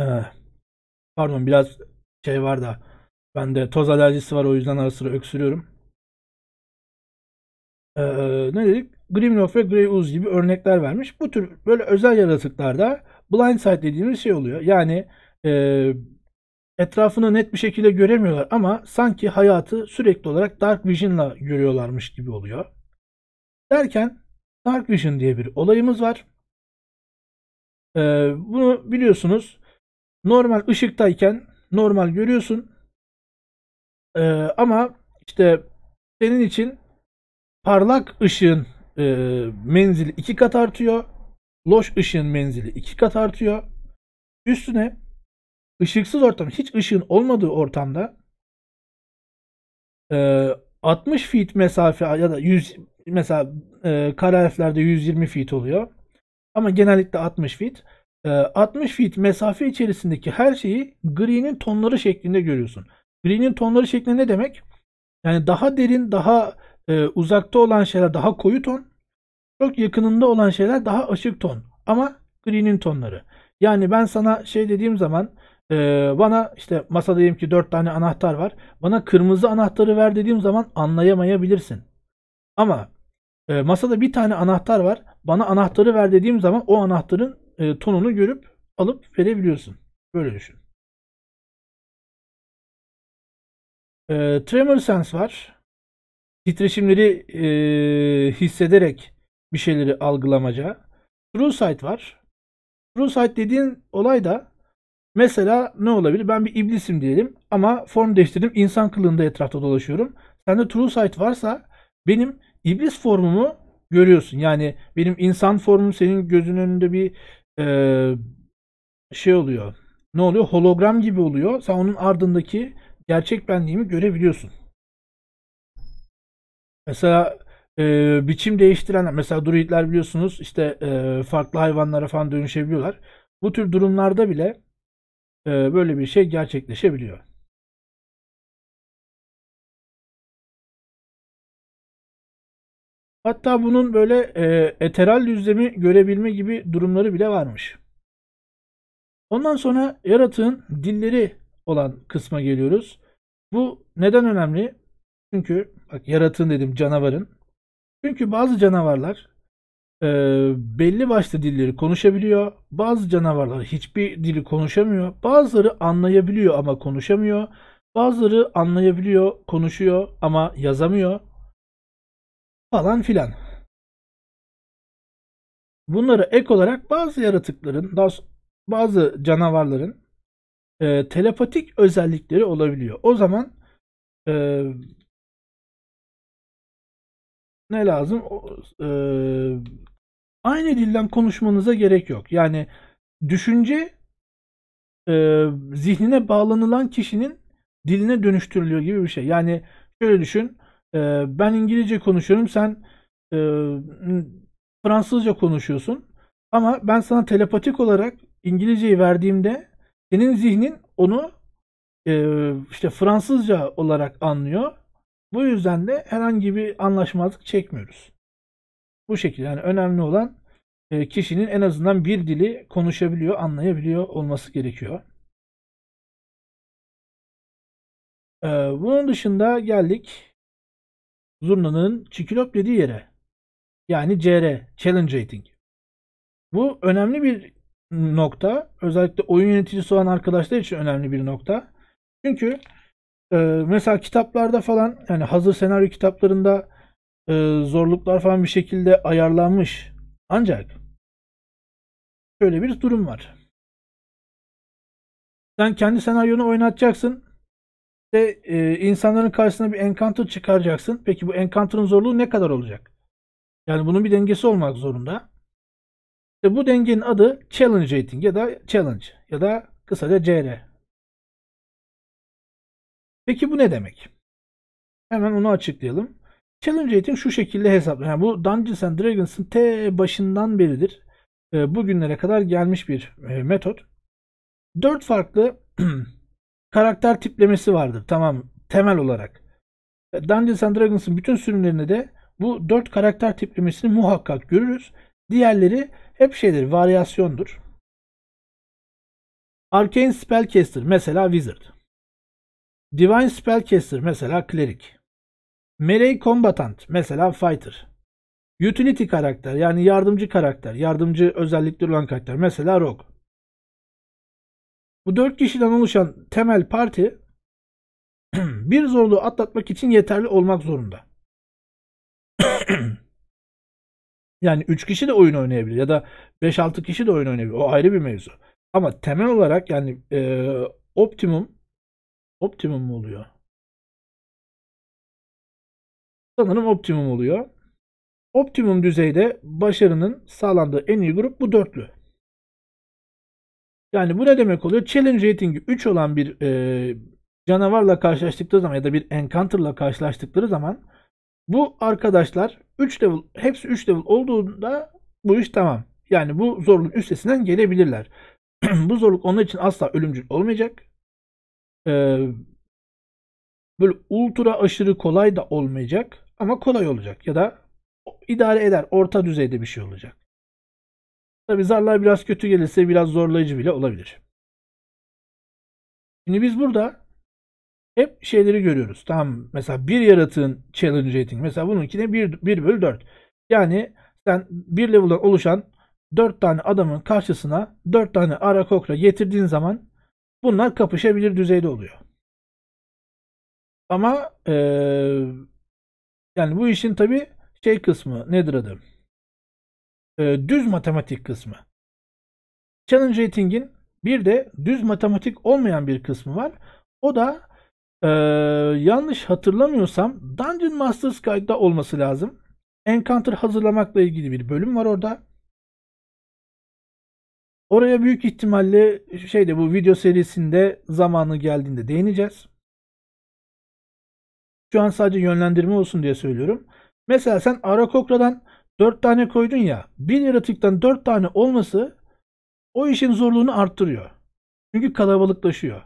Ee, pardon biraz şey var da
bende toz alerjisi var o yüzden ara sıra öksürüyorum. Ee, ne dedik? Grimlock ve Grey Ooze gibi örnekler vermiş. Bu tür böyle özel yaratıklarda blindsight dediğimiz şey oluyor. Yani e, etrafını net bir şekilde göremiyorlar ama sanki hayatı sürekli olarak dark vision'la görüyorlarmış gibi oluyor. Derken dark vision diye bir olayımız var. Ee, bunu biliyorsunuz Normal ışıktayken normal görüyorsun. Ee, ama işte senin için parlak ışığın e, menzili iki kat artıyor. Loş ışığın menzili iki kat artıyor. Üstüne ışıksız ortam, hiç ışığın olmadığı ortamda e, 60 feet mesafe ya da 100 mesela e, kara 120 feet oluyor. Ama genellikle 60 feet. 60 ee, feet mesafe içerisindeki her şeyi gri'nin tonları şeklinde görüyorsun. Gri'nin tonları şeklinde ne demek? Yani daha derin, daha e, uzakta olan şeyler daha koyu ton, çok yakınında olan şeyler daha açık ton. Ama gri'nin tonları. Yani ben sana şey dediğim zaman e, bana işte masadayım ki 4 tane anahtar var. Bana kırmızı anahtarı ver dediğim zaman anlayamayabilirsin. Ama e, masada bir tane anahtar var. Bana anahtarı ver dediğim zaman o anahtarın e, tonunu görüp alıp verebiliyorsun. Böyle düşün. E, tremor sense var. Titreşimleri e, hissederek bir şeyleri algılamaca. True sight var. True sight dediğin olay da mesela ne olabilir? Ben bir iblisim diyelim ama form değiştirdim. insan kılığında etrafta dolaşıyorum. Sende true sight varsa benim iblis formumu görüyorsun. Yani benim insan formum senin gözünün önünde bir e, şey oluyor. Ne oluyor? Hologram gibi oluyor. Sen onun ardındaki gerçek benliğimi görebiliyorsun. Mesela e, biçim değiştiren mesela druidler biliyorsunuz işte e, farklı hayvanlara falan dönüşebiliyorlar. Bu tür durumlarda bile e, böyle bir şey gerçekleşebiliyor. Hatta bunun böyle e, eteral düzlemi görebilme gibi durumları bile varmış. Ondan sonra yaratığın dilleri olan kısma geliyoruz. Bu neden önemli? Çünkü bak yaratığın dedim canavarın. Çünkü bazı canavarlar e, belli başlı dilleri konuşabiliyor. Bazı canavarlar hiçbir dili konuşamıyor. Bazıları anlayabiliyor ama konuşamıyor. Bazıları anlayabiliyor, konuşuyor ama yazamıyor falan filan. Bunları ek olarak bazı yaratıkların, bazı canavarların e, telepatik özellikleri olabiliyor. O
zaman e, ne lazım?
E, aynı dilden konuşmanıza gerek yok. Yani düşünce e, zihnine bağlanılan kişinin diline dönüştürülüyor gibi bir şey. Yani şöyle düşün e, ben İngilizce konuşuyorum sen e, Fransızca konuşuyorsun ama ben sana telepatik olarak İngilizceyi verdiğimde senin zihnin onu e, işte Fransızca olarak anlıyor. Bu yüzden de herhangi bir anlaşmazlık çekmiyoruz. Bu şekilde yani önemli olan e, kişinin en azından bir dili konuşabiliyor,
anlayabiliyor olması gerekiyor.
E, bunun dışında geldik zurnanın çikilop dediği yere yani CR, Challenge Rating. Bu önemli bir nokta. Özellikle oyun yöneticisi olan arkadaşlar için önemli bir nokta. Çünkü e, mesela kitaplarda falan yani hazır senaryo kitaplarında e, zorluklar falan bir şekilde ayarlanmış. Ancak şöyle bir durum var. Sen kendi senaryonu oynatacaksın. İşte e, insanların karşısına bir encounter çıkaracaksın. Peki bu encounter'ın zorluğu ne kadar olacak? Yani bunun bir dengesi olmak zorunda. İşte bu dengenin adı challenge rating
ya da challenge ya da kısaca CR.
Peki bu ne demek? Hemen onu açıklayalım. Challenge rating şu şekilde hesaplanıyor. Yani bu Dungeons and Dragons'ın T başından beridir. E, bugünlere kadar gelmiş bir e, metot. 4 farklı karakter tiplemesi vardır. Tamam temel olarak. Dungeons and Dragons'ın bütün sürümlerinde de bu dört karakter tiplemesini muhakkak görürüz. Diğerleri hep şeydir, varyasyondur. Arcane Spellcaster mesela Wizard. Divine Spellcaster mesela Cleric. Melee Combatant mesela Fighter. Utility karakter yani yardımcı karakter, yardımcı özellikleri olan karakter mesela Rogue. Bu dört kişiden oluşan temel parti bir zorluğu atlatmak için yeterli olmak zorunda. yani 3 kişi de oyun oynayabilir ya da 5-6 kişi de oyun oynayabilir. O ayrı bir mevzu. Ama temel olarak yani e, optimum optimum mu oluyor?
Sanırım optimum oluyor.
Optimum düzeyde başarının sağlandığı en iyi grup bu dörtlü. Yani bu ne demek oluyor? Challenge ratingi 3 olan bir e, canavarla karşılaştıkları zaman ya da bir encounter'la karşılaştıkları zaman bu arkadaşlar 3 level hepsi 3 level olduğunda bu iş tamam. Yani bu zorluk üstesinden gelebilirler. bu zorluk onun için asla ölümcül olmayacak. Ee, böyle ultra aşırı kolay da olmayacak ama kolay olacak ya da idare eder orta düzeyde bir şey olacak. Tabi zarlar biraz kötü gelirse biraz zorlayıcı bile olabilir. Şimdi biz burada hep şeyleri görüyoruz. Tamam mesela bir yaratığın challenge rating. Mesela bununkine 1, 1 bölü 4. Yani sen bir level'dan oluşan 4 tane adamın karşısına 4 tane Arakokra getirdiğin zaman bunlar kapışabilir düzeyde oluyor. Ama ee, yani bu işin tabi şey kısmı nedir adı? e, düz matematik kısmı. Challenge Rating'in bir de düz matematik olmayan bir kısmı var. O da e, yanlış hatırlamıyorsam Dungeon Masters Guide'da olması lazım. Encounter hazırlamakla ilgili bir bölüm var orada. Oraya büyük ihtimalle şeyde bu video serisinde zamanı geldiğinde değineceğiz. Şu an sadece yönlendirme olsun diye söylüyorum. Mesela sen Arakokra'dan 4 tane koydun ya. Bir yaratıktan 4 tane olması o işin zorluğunu arttırıyor. Çünkü kalabalıklaşıyor.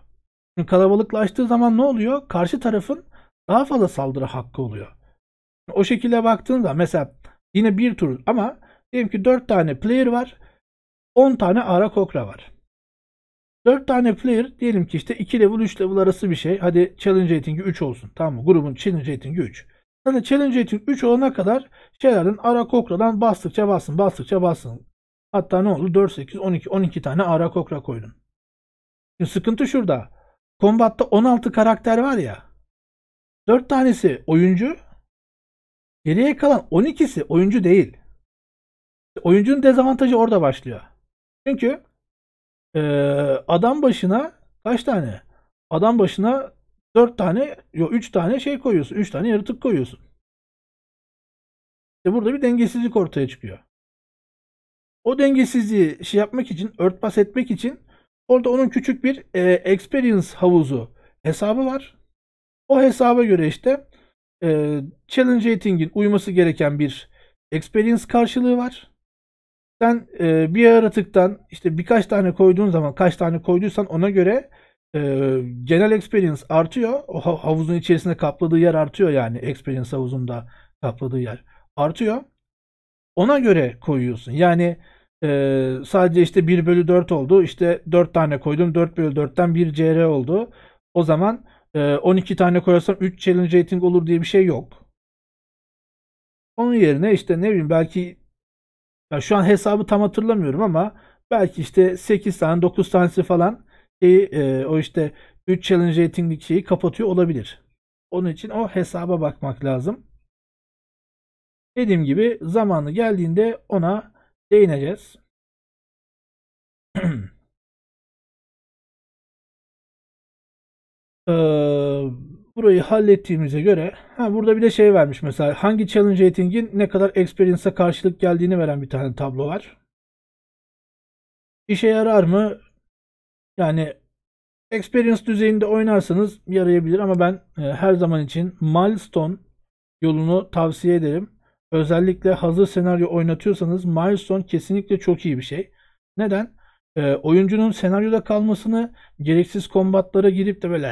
Şimdi kalabalıklaştığı zaman ne oluyor? Karşı tarafın daha fazla saldırı hakkı oluyor. o şekilde baktığında mesela yine bir tur ama diyelim ki 4 tane player var. 10 tane ara kokra var. 4 tane player diyelim ki işte 2 level 3 level arası bir şey. Hadi challenge ratingi 3 olsun. Tamam mı? Grubun challenge ratingi 3. Yani Challenge için 3 olana kadar şeylerden Arakokra'dan bastıkça bassın bastıkça bassın. Hatta ne oldu? 4, 8, 12, 12 tane Arakokra koydum. Şimdi sıkıntı şurada. Kombatta 16 karakter var ya. 4 tanesi oyuncu. Geriye kalan 12'si oyuncu değil. Oyuncunun dezavantajı orada başlıyor. Çünkü e, adam başına kaç tane? Adam başına 4 tane, yok 3 tane şey koyuyorsun. 3 tane yaratık koyuyorsun. İşte burada bir dengesizlik ortaya çıkıyor. O dengesizliği şey yapmak için, örtbas etmek için orada onun küçük bir e, experience havuzu hesabı var. O hesaba göre işte e, challenge rating'in uyması gereken bir experience karşılığı var. Sen e, bir yaratıktan işte birkaç tane koyduğun zaman kaç tane koyduysan ona göre ee, genel experience artıyor. O havuzun içerisinde kapladığı yer artıyor yani. Experience havuzunda kapladığı yer artıyor. Ona göre koyuyorsun. Yani e, sadece işte 1 bölü 4 oldu. İşte 4 tane koydum. 4 bölü 4'ten 1 CR oldu. O zaman e, 12 tane koyarsam 3 challenge rating olur diye bir şey yok. Onun yerine işte ne bileyim belki ya şu an hesabı tam hatırlamıyorum ama belki işte 8 tane 9 tanesi falan şeyi, e, o işte 3 challenge ratinglik şeyi kapatıyor olabilir. Onun için o hesaba bakmak lazım. Dediğim gibi
zamanı geldiğinde ona değineceğiz. ee,
burayı hallettiğimize göre ha burada bir de şey vermiş mesela hangi challenge rating'in ne kadar experience'a karşılık geldiğini veren bir tane tablo var. İşe yarar mı? Yani experience düzeyinde oynarsanız yarayabilir ama ben e, her zaman için milestone yolunu tavsiye ederim. Özellikle hazır senaryo oynatıyorsanız milestone kesinlikle çok iyi bir şey. Neden? E, oyuncunun senaryoda kalmasını gereksiz kombatlara girip de böyle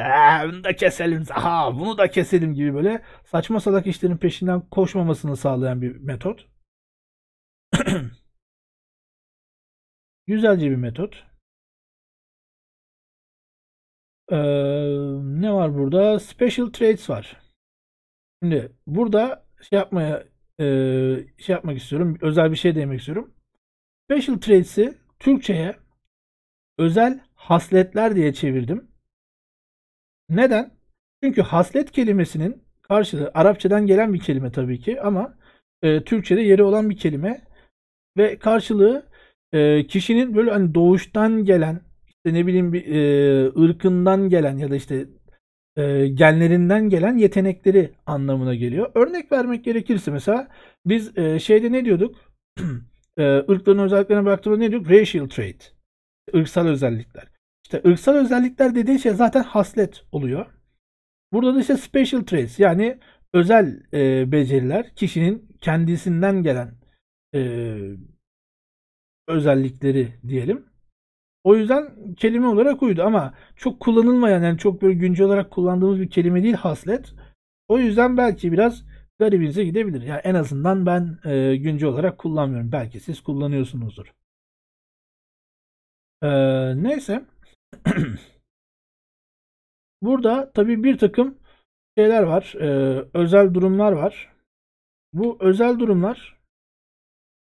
bunu da keselim aha bunu da keselim gibi böyle saçma salak işlerin peşinden koşmamasını sağlayan bir metot. Güzelce bir metot.
Ee, ne var burada? Special
Trades var. Şimdi burada şey yapmaya e, şey yapmak istiyorum. Özel bir şey demek istiyorum. Special Trades'i Türkçe'ye özel hasletler diye çevirdim. Neden? Çünkü haslet kelimesinin karşılığı Arapçadan gelen bir kelime tabii ki ama e, Türkçe'de yeri olan bir kelime ve karşılığı e, kişinin böyle hani doğuştan gelen işte ne bileyim bir e, ırkından gelen ya da işte e, genlerinden gelen yetenekleri anlamına geliyor. Örnek vermek gerekirse mesela biz e, şeyde ne diyorduk? e, ırkların özelliklerine baktığımızda ne diyorduk? Racial trait. Irksal özellikler. İşte ırksal özellikler dediği şey zaten haslet oluyor. Burada da işte special traits yani özel e, beceriler kişinin kendisinden gelen e, özellikleri diyelim. O yüzden kelime olarak uydu ama çok kullanılmayan yani çok böyle güncel olarak kullandığımız bir kelime değil haslet. O yüzden belki biraz garibinize gidebilir. Yani en azından ben e, güncel olarak kullanmıyorum. Belki siz kullanıyorsunuzdur. E, neyse. Burada tabii bir takım şeyler var. E, özel durumlar var. Bu özel durumlar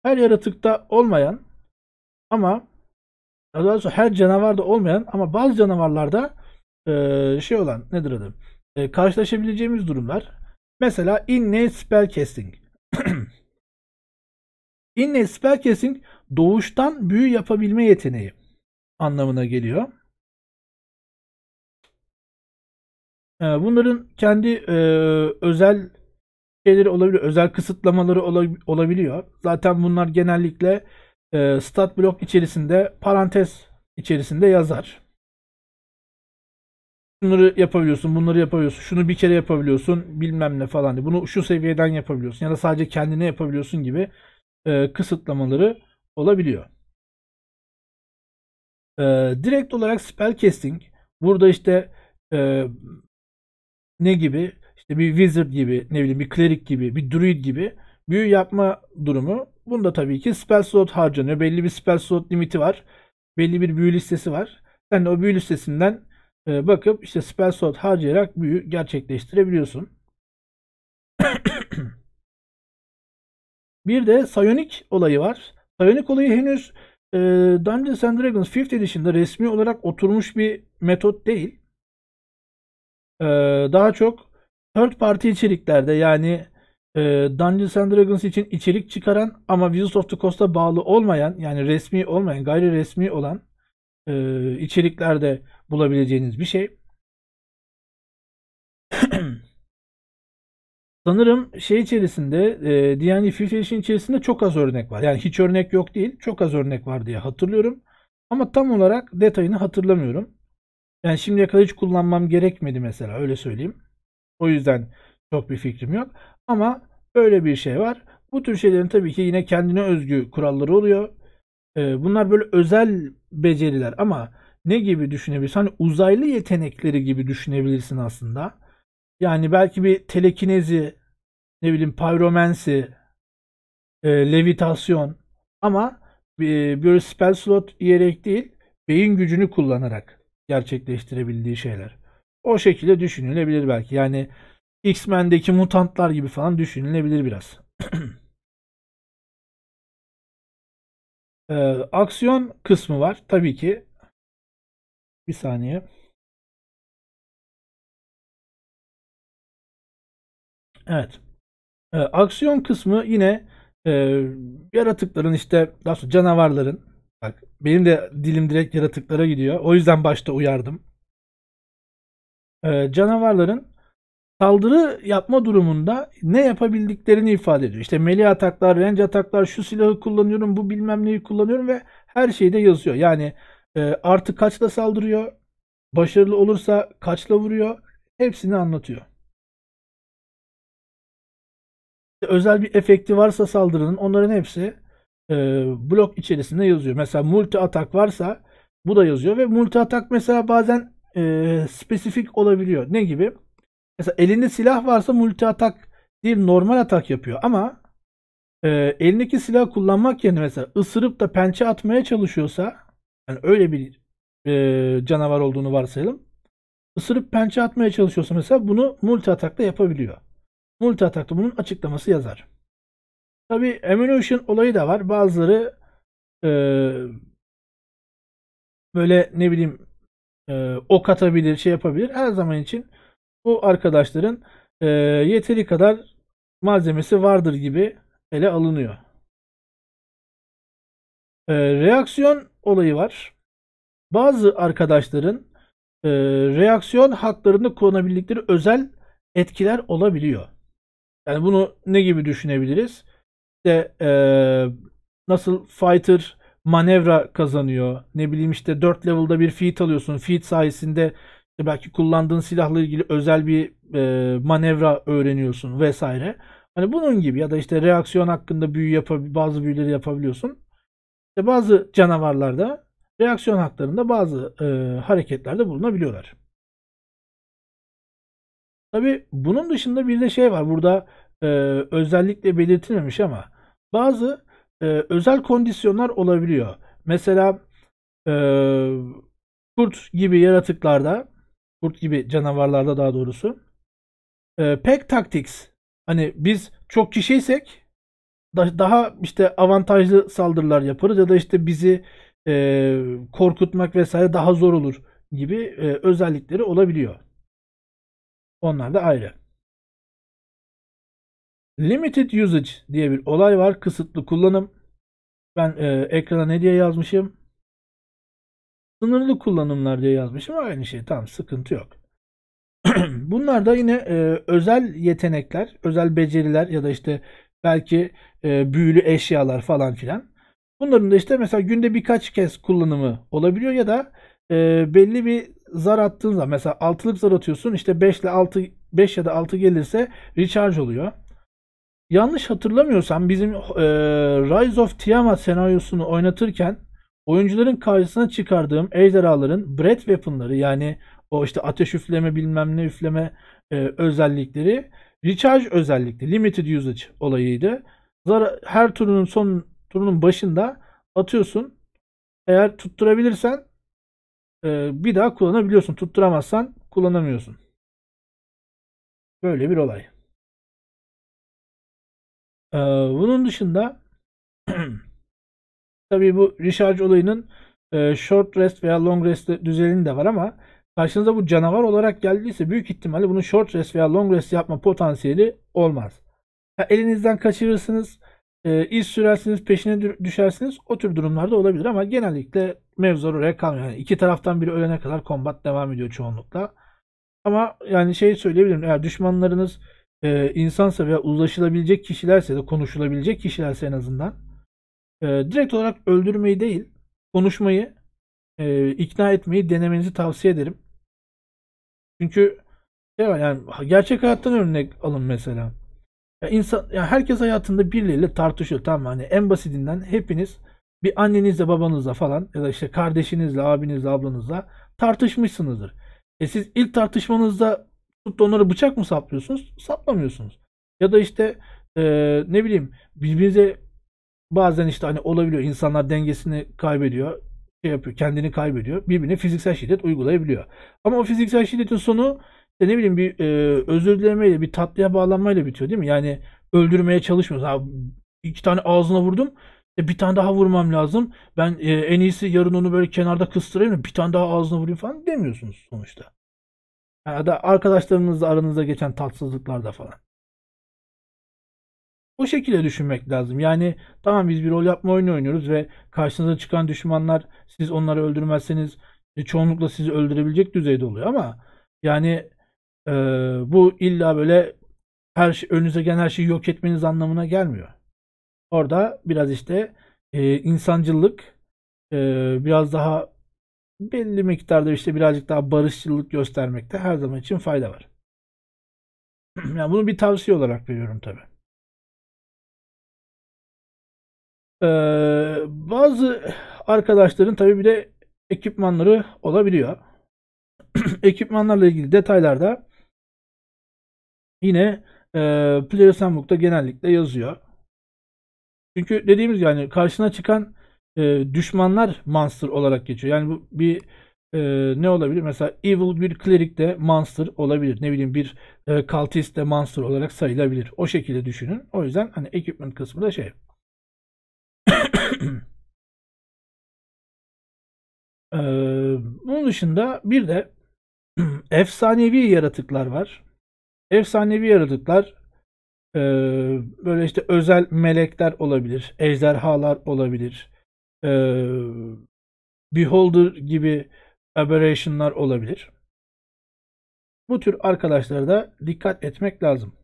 her yaratıkta olmayan ama daha doğrusu her canavarda olmayan ama bazı canavarlarda e, şey olan nedir adı? E, karşılaşabileceğimiz durumlar. Mesela innate spell casting. innate spell casting doğuştan büyü yapabilme yeteneği
anlamına geliyor. E, bunların
kendi e, özel şeyleri olabilir özel kısıtlamaları olabiliyor. Zaten bunlar genellikle e, stat blok içerisinde parantez içerisinde yazar. Bunları yapabiliyorsun, bunları yapabiliyorsun, şunu bir kere yapabiliyorsun, bilmem ne falan diye. Bunu şu seviyeden yapabiliyorsun ya da sadece kendine yapabiliyorsun gibi e, kısıtlamaları olabiliyor. E, direkt olarak spell casting burada işte e, ne gibi işte bir wizard gibi ne bileyim bir cleric gibi bir druid gibi büyü yapma durumu Bunda tabii ki spell slot harcanıyor. Belli bir spell slot limiti var. Belli bir büyü listesi var. Sen de o büyü listesinden e, bakıp işte spell slot harcayarak büyü gerçekleştirebiliyorsun. bir de Psionic olayı var. Psionic olayı henüz e, Dungeons and Dragons 5th Edition'da resmi olarak oturmuş bir metot değil. E, daha çok third party içeriklerde yani ee, Dungeons and Dragons için içerik çıkaran ama Wizards of the Coast'a bağlı olmayan yani resmi olmayan gayri resmi olan e, içeriklerde bulabileceğiniz bir şey. Sanırım şey içerisinde e, D&D Fifth içerisinde çok az örnek var. Yani hiç örnek yok değil. Çok az örnek var diye hatırlıyorum. Ama tam olarak detayını hatırlamıyorum. Yani şimdiye kadar hiç kullanmam gerekmedi mesela öyle söyleyeyim. O yüzden çok bir fikrim yok. Ama Böyle bir şey var. Bu tür şeylerin tabii ki yine kendine özgü kuralları oluyor. Ee, bunlar böyle özel beceriler ama ne gibi düşünebilirsin? Hani uzaylı yetenekleri gibi düşünebilirsin aslında. Yani belki bir telekinezi, ne bileyim pyromansi, e, levitasyon ama böyle spell slot yiyerek değil, beyin gücünü kullanarak gerçekleştirebildiği şeyler. O şekilde düşünülebilir belki. Yani X-Men'deki mutantlar gibi falan düşünülebilir biraz. e, aksiyon kısmı var tabii ki.
Bir saniye.
Evet. E, aksiyon kısmı yine e, yaratıkların işte daha sonra canavarların bak benim de dilim direkt yaratıklara gidiyor. O yüzden başta uyardım. E, canavarların saldırı yapma durumunda ne yapabildiklerini ifade ediyor. İşte melee ataklar, range ataklar, şu silahı kullanıyorum, bu bilmem neyi kullanıyorum ve her şeyde yazıyor. Yani e, artı kaçla saldırıyor, başarılı olursa kaçla vuruyor, hepsini anlatıyor.
Özel bir efekti varsa saldırının
onların hepsi e, blok içerisinde yazıyor. Mesela multi atak varsa bu da yazıyor ve multi atak mesela bazen e, spesifik olabiliyor. Ne gibi? Mesela elinde silah varsa multi atak değil normal atak yapıyor ama e, elindeki silah kullanmak yerine mesela ısırıp da pençe atmaya çalışıyorsa yani öyle bir e, canavar olduğunu varsayalım. Isırıp pençe atmaya çalışıyorsa mesela bunu multi atakla yapabiliyor. Multi atakta bunun açıklaması yazar. Tabi ammunition olayı da var. Bazıları e, böyle ne bileyim e, ok atabilir, şey yapabilir. Her zaman için bu arkadaşların e, yeteri kadar malzemesi vardır gibi ele alınıyor. E, reaksiyon olayı var. Bazı arkadaşların e, reaksiyon haklarını kullanabildikleri özel etkiler olabiliyor. Yani bunu ne gibi düşünebiliriz? İşte e, nasıl fighter manevra kazanıyor. Ne bileyim işte 4 level'da bir feat alıyorsun. Feat sayesinde e, belki kullandığın silahla ilgili özel bir e, manevra öğreniyorsun vesaire. Hani bunun gibi ya da işte reaksiyon hakkında büyü yapab bazı büyüleri yapabiliyorsun. İşte bazı canavarlarda reaksiyon haklarında bazı e, hareketlerde bulunabiliyorlar. Tabi bunun dışında bir de şey var. Burada e, özellikle belirtilmemiş ama bazı e, özel kondisyonlar olabiliyor. Mesela e, kurt gibi yaratıklarda kurt gibi canavarlarda daha doğrusu. E, pack Tactics hani biz çok kişiysek da, daha işte avantajlı saldırılar yaparız ya da işte bizi e, korkutmak vesaire daha zor olur gibi e, özellikleri olabiliyor. Onlar da ayrı. Limited usage diye bir olay var. Kısıtlı kullanım. Ben e, ekrana ne diye yazmışım? Sınırlı kullanımlar diye yazmışım. Aynı şey. Tamam sıkıntı yok. Bunlar da yine e, özel yetenekler, özel beceriler ya da işte belki e, büyülü eşyalar falan filan. Bunların da işte mesela günde birkaç kez kullanımı olabiliyor ya da e, belli bir zar attığın zaman mesela altılık zar atıyorsun işte 5 ile 6 5 ya da 6 gelirse recharge oluyor. Yanlış hatırlamıyorsam bizim e, Rise of Tiamat senaryosunu oynatırken Oyuncuların karşısına çıkardığım ejderhaların bread weapon'ları yani o işte ateş üfleme bilmem ne üfleme e, özellikleri recharge özellikli limited usage olayıydı. her turunun son turunun başında atıyorsun. Eğer tutturabilirsen e, bir daha kullanabiliyorsun. Tutturamazsan kullanamıyorsun.
Böyle bir olay. Ee, bunun dışında
Tabii bu recharge olayının e, short rest veya long rest düzenini de var ama karşınıza bu canavar olarak geldiyse büyük ihtimalle bunun short rest veya long rest yapma potansiyeli olmaz. Ya elinizden kaçırırsınız, e, iz sürersiniz, peşine düşersiniz. O tür durumlarda olabilir ama genellikle mevzu oraya kalmıyor. Yani iki taraftan biri ölene kadar kombat devam ediyor çoğunlukla. Ama yani şey söyleyebilirim eğer düşmanlarınız e, insansa veya uzlaşılabilecek kişilerse de konuşulabilecek kişilerse en azından e, direkt olarak öldürmeyi değil, konuşmayı, e, ikna etmeyi denemenizi tavsiye ederim. Çünkü şey var yani gerçek hayattan örnek alın mesela. Ya insan, ya herkes hayatında birileriyle tartışıyor tamam mı? Hani en basitinden hepiniz bir annenizle babanızla falan ya da işte kardeşinizle, abinizle, ablanızla tartışmışsınızdır. E siz ilk tartışmanızda tuttu onları bıçak mı saplıyorsunuz? Saplamıyorsunuz. Ya da işte e, ne bileyim birbirinize Bazen işte hani olabiliyor insanlar dengesini kaybediyor, şey yapıyor, kendini kaybediyor. Birbirine fiziksel şiddet uygulayabiliyor. Ama o fiziksel şiddetin sonu işte ne bileyim bir e, özür dilemeyle, bir tatlıya bağlanmayla bitiyor değil mi? Yani öldürmeye çalışmıyoruz. Ha, iki tane ağzına vurdum. E, bir tane daha vurmam lazım. Ben e, en iyisi yarın onu böyle kenarda kıstırayım. Bir tane daha ağzına vurayım falan demiyorsunuz sonuçta. Ya yani da arkadaşlarınızla aranızda geçen tatsızlıklarda falan. O şekilde düşünmek lazım. Yani tamam biz bir rol yapma oyunu oynuyoruz ve karşınıza çıkan düşmanlar siz onları öldürmezseniz e, çoğunlukla sizi öldürebilecek düzeyde oluyor ama yani e, bu illa böyle her şey, önünüze gelen her şeyi yok etmeniz anlamına gelmiyor. Orada biraz işte e, insancılık e, biraz daha belli miktarda işte birazcık daha barışçılık göstermekte her zaman için fayda var. yani bunu bir tavsiye olarak veriyorum tabii. Ee, bazı arkadaşların tabi bir de ekipmanları olabiliyor. Ekipmanlarla ilgili detaylarda yine e, Player Sandbook'ta genellikle yazıyor. Çünkü dediğimiz yani karşına çıkan e, düşmanlar monster olarak geçiyor. Yani bu bir e, ne olabilir? Mesela evil bir cleric de monster olabilir. Ne bileyim bir e, kaltist de monster olarak sayılabilir. O şekilde düşünün. O yüzden hani equipment kısmı da şey
ee,
bunun dışında bir de efsanevi yaratıklar var. Efsanevi yaratıklar e, böyle işte özel melekler olabilir, ejderhalar olabilir, e, Beholder gibi aberrationlar olabilir. Bu tür arkadaşlara da dikkat etmek lazım.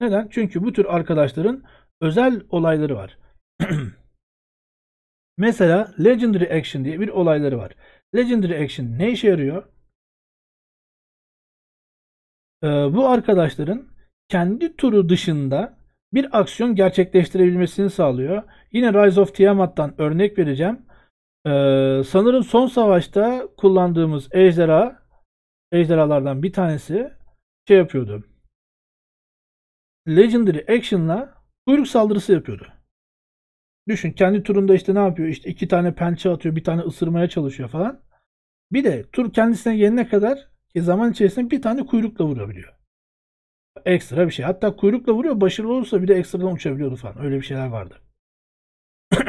Neden? Çünkü bu tür arkadaşların özel olayları var. Mesela Legendary Action diye bir olayları var. Legendary Action ne işe yarıyor? Ee, bu arkadaşların kendi turu dışında bir aksiyon gerçekleştirebilmesini sağlıyor. Yine Rise of Tiamat'tan örnek vereceğim. Ee, sanırım son savaşta kullandığımız ejderha, ejderhalardan bir tanesi şey yapıyordu. Legendary Action'la Kuyruk saldırısı yapıyordu. Düşün kendi turunda işte ne yapıyor? İşte iki tane pençe atıyor, bir tane ısırmaya çalışıyor falan. Bir de tur kendisine gelene kadar ki zaman içerisinde bir tane kuyrukla vurabiliyor. Ekstra bir şey. Hatta kuyrukla vuruyor. Başarılı olursa bir de ekstradan uçabiliyordu falan. Öyle bir şeyler vardı.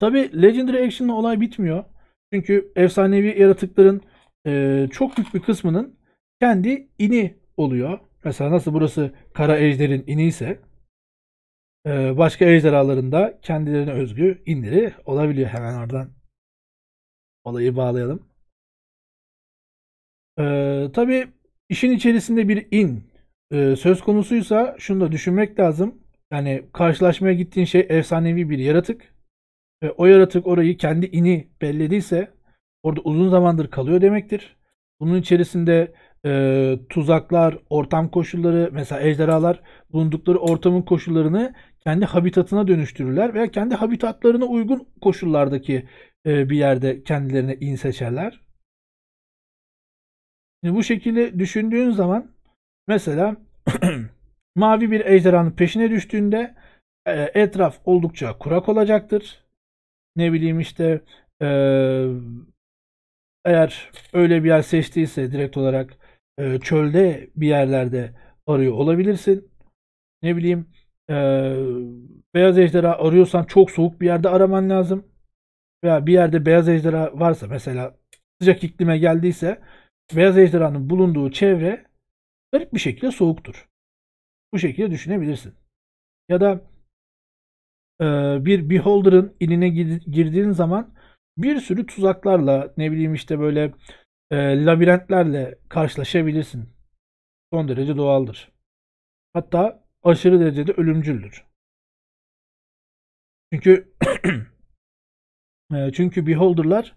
Tabi Legendary Action'la olay bitmiyor. Çünkü efsanevi yaratıkların e, çok büyük bir kısmının kendi ini oluyor. Mesela nasıl burası kara ejderin iniyse e, başka ejderhalarında kendilerine özgü inleri olabiliyor. Hemen oradan olayı bağlayalım. Ee, tabii işin içerisinde bir in e, söz konusuysa şunu da düşünmek lazım. Yani karşılaşmaya gittiğin şey efsanevi bir yaratık. Ve o yaratık orayı kendi ini bellediyse orada uzun zamandır kalıyor demektir. Bunun içerisinde e, tuzaklar, ortam koşulları, mesela ejderhalar bulundukları ortamın koşullarını kendi habitatına dönüştürürler veya kendi habitatlarına uygun koşullardaki e, bir yerde kendilerine in seçerler. Şimdi bu şekilde düşündüğün zaman mesela mavi bir ejderhanın peşine düştüğünde e, etraf oldukça kurak olacaktır. Ne bileyim işte e, eğer öyle bir yer seçtiyse direkt olarak e, çölde bir yerlerde arıyor olabilirsin. Ne bileyim e, beyaz ejderha arıyorsan çok soğuk bir yerde araman lazım. Veya bir yerde beyaz ejderha varsa mesela sıcak iklime geldiyse beyaz ejderhanın bulunduğu çevre garip bir şekilde soğuktur. Bu şekilde düşünebilirsin. Ya da e, bir beholder'ın iline girdiğin zaman bir sürü tuzaklarla ne bileyim işte böyle e, labirentlerle karşılaşabilirsin. Son derece doğaldır. Hatta aşırı
derecede ölümcüldür. Çünkü
e, çünkü Beholder'lar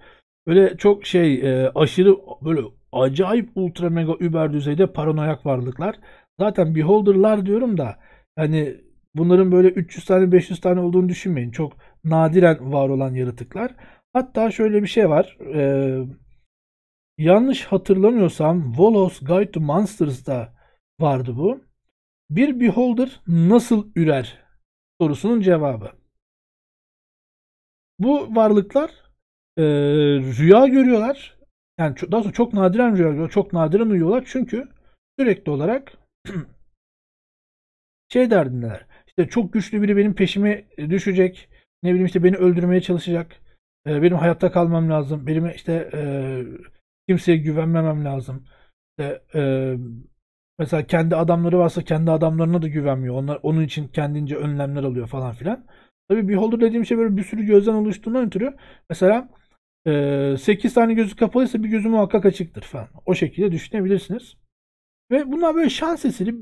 böyle çok şey e, aşırı böyle acayip ultra mega über düzeyde paranoyak varlıklar. Zaten Beholder'lar diyorum da hani bunların böyle 300 tane 500 tane olduğunu düşünmeyin. Çok nadiren var olan yaratıklar. Hatta şöyle bir şey var. Ee, Yanlış hatırlamıyorsam Volos Guide to Monsters'da vardı bu. Bir beholder nasıl ürer sorusunun cevabı. Bu varlıklar e, rüya görüyorlar. Yani daha sonra çok nadiren rüya görüyorlar. Çok nadiren uyuyorlar. Çünkü sürekli olarak şey derdindeler. İşte çok güçlü biri benim peşime düşecek. Ne bileyim işte beni öldürmeye çalışacak. E, benim hayatta kalmam lazım. Benim işte e, kimseye güvenmemem lazım. İşte, e, mesela kendi adamları varsa kendi adamlarına da güvenmiyor. Onlar onun için kendince önlemler alıyor falan filan. Tabii bir beholder dediğim şey böyle bir sürü gözden oluştuğundan ötürü mesela e, 8 tane gözü kapalıysa bir gözü muhakkak açıktır falan. O şekilde düşünebilirsiniz. Ve bunlar böyle şans eseri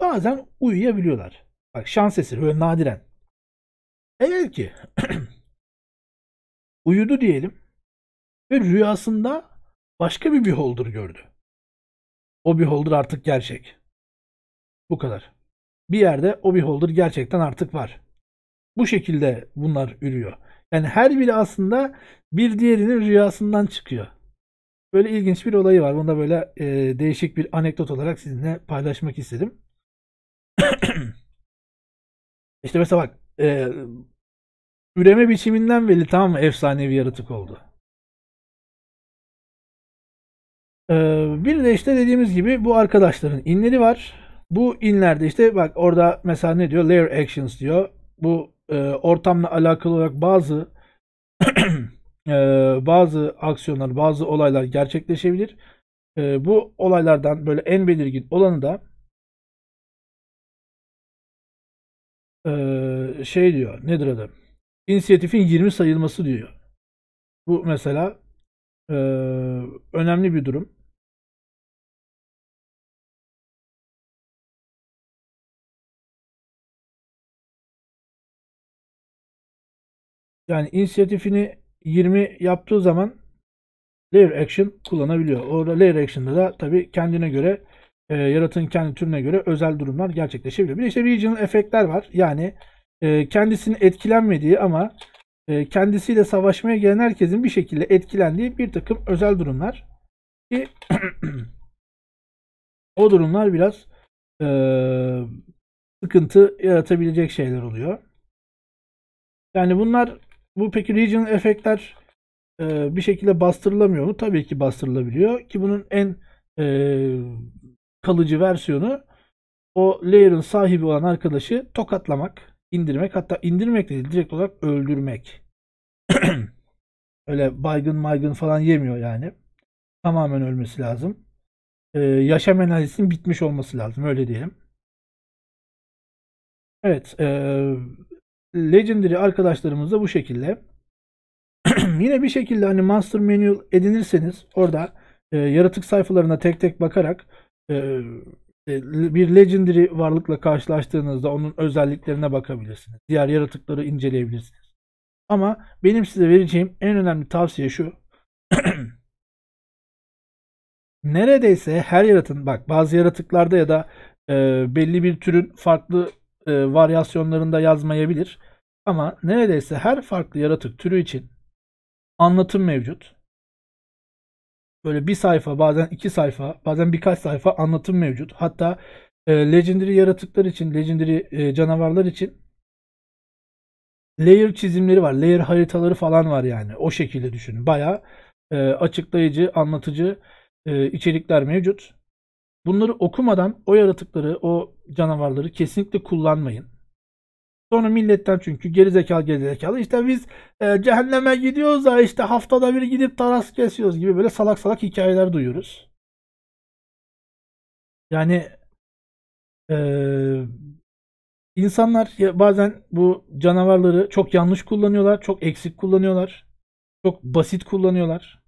bazen uyuyabiliyorlar. Bak şans eseri böyle nadiren. Eğer ki
uyudu diyelim ve rüyasında başka bir beholder gördü.
O beholder artık gerçek. Bu kadar. Bir yerde o beholder gerçekten artık var. Bu şekilde bunlar ürüyor. Yani her biri aslında bir diğerinin rüyasından çıkıyor. Böyle ilginç bir olayı var. Bunu da böyle e, değişik bir anekdot olarak sizinle paylaşmak istedim. İşte mesela bak e, üreme biçiminden belli tamam mı efsanevi yaratık oldu. Ee, bir de işte dediğimiz gibi bu arkadaşların inleri var. Bu inlerde işte bak orada mesela ne diyor? Layer actions diyor. Bu e, ortamla alakalı olarak bazı e, bazı aksiyonlar, bazı olaylar gerçekleşebilir. E, bu olaylardan böyle en belirgin olanı da e, şey diyor. Nedir adı? İnisiyatifin 20 sayılması diyor. Bu mesela e, önemli bir durum.
Yani inisiyatifini
20 yaptığı zaman layer action kullanabiliyor. Orada layer action'da da tabi kendine göre e, yaratığın kendi türüne göre özel durumlar gerçekleşebiliyor. Bir de işte regional efektler var. Yani e, kendisinin etkilenmediği ama e, kendisiyle savaşmaya gelen herkesin bir şekilde etkilendiği bir takım özel durumlar. Ki o durumlar biraz e, sıkıntı yaratabilecek şeyler oluyor. Yani bunlar bu peki regional efektler e, bir şekilde bastırılamıyor mu? Tabii ki bastırılabiliyor ki bunun en e, kalıcı versiyonu o layer'ın sahibi olan arkadaşı tokatlamak, indirmek hatta indirmek değil direkt olarak öldürmek. Öyle baygın maygın falan yemiyor yani. Tamamen ölmesi lazım. Ee, yaşam enerjisinin bitmiş olması lazım öyle diyelim. Evet, e, Legendary arkadaşlarımız da bu şekilde. Yine bir şekilde hani Master Manual edinirseniz orada e, yaratık sayfalarına tek tek bakarak e, e, bir Legendary varlıkla karşılaştığınızda onun özelliklerine bakabilirsiniz. Diğer yaratıkları inceleyebilirsiniz. Ama benim size vereceğim en önemli tavsiye şu. Neredeyse her yaratın bak bazı yaratıklarda ya da e, belli bir türün farklı e, varyasyonlarında yazmayabilir. Ama neredeyse her farklı yaratık türü için anlatım mevcut. Böyle bir sayfa, bazen iki sayfa, bazen birkaç sayfa anlatım mevcut. Hatta e, Legendary yaratıklar için, Legendary e, canavarlar için layer çizimleri var. Layer haritaları falan var yani. O şekilde düşünün. Baya e, açıklayıcı, anlatıcı e, içerikler mevcut. Bunları okumadan o yaratıkları, o canavarları kesinlikle kullanmayın. Sonra milletten çünkü geri zekalı işte biz e, cehenneme gidiyoruz da işte haftada bir gidip taras kesiyoruz gibi böyle salak salak hikayeler duyuyoruz.
Yani e,
insanlar bazen bu canavarları çok yanlış kullanıyorlar, çok eksik kullanıyorlar, çok basit kullanıyorlar.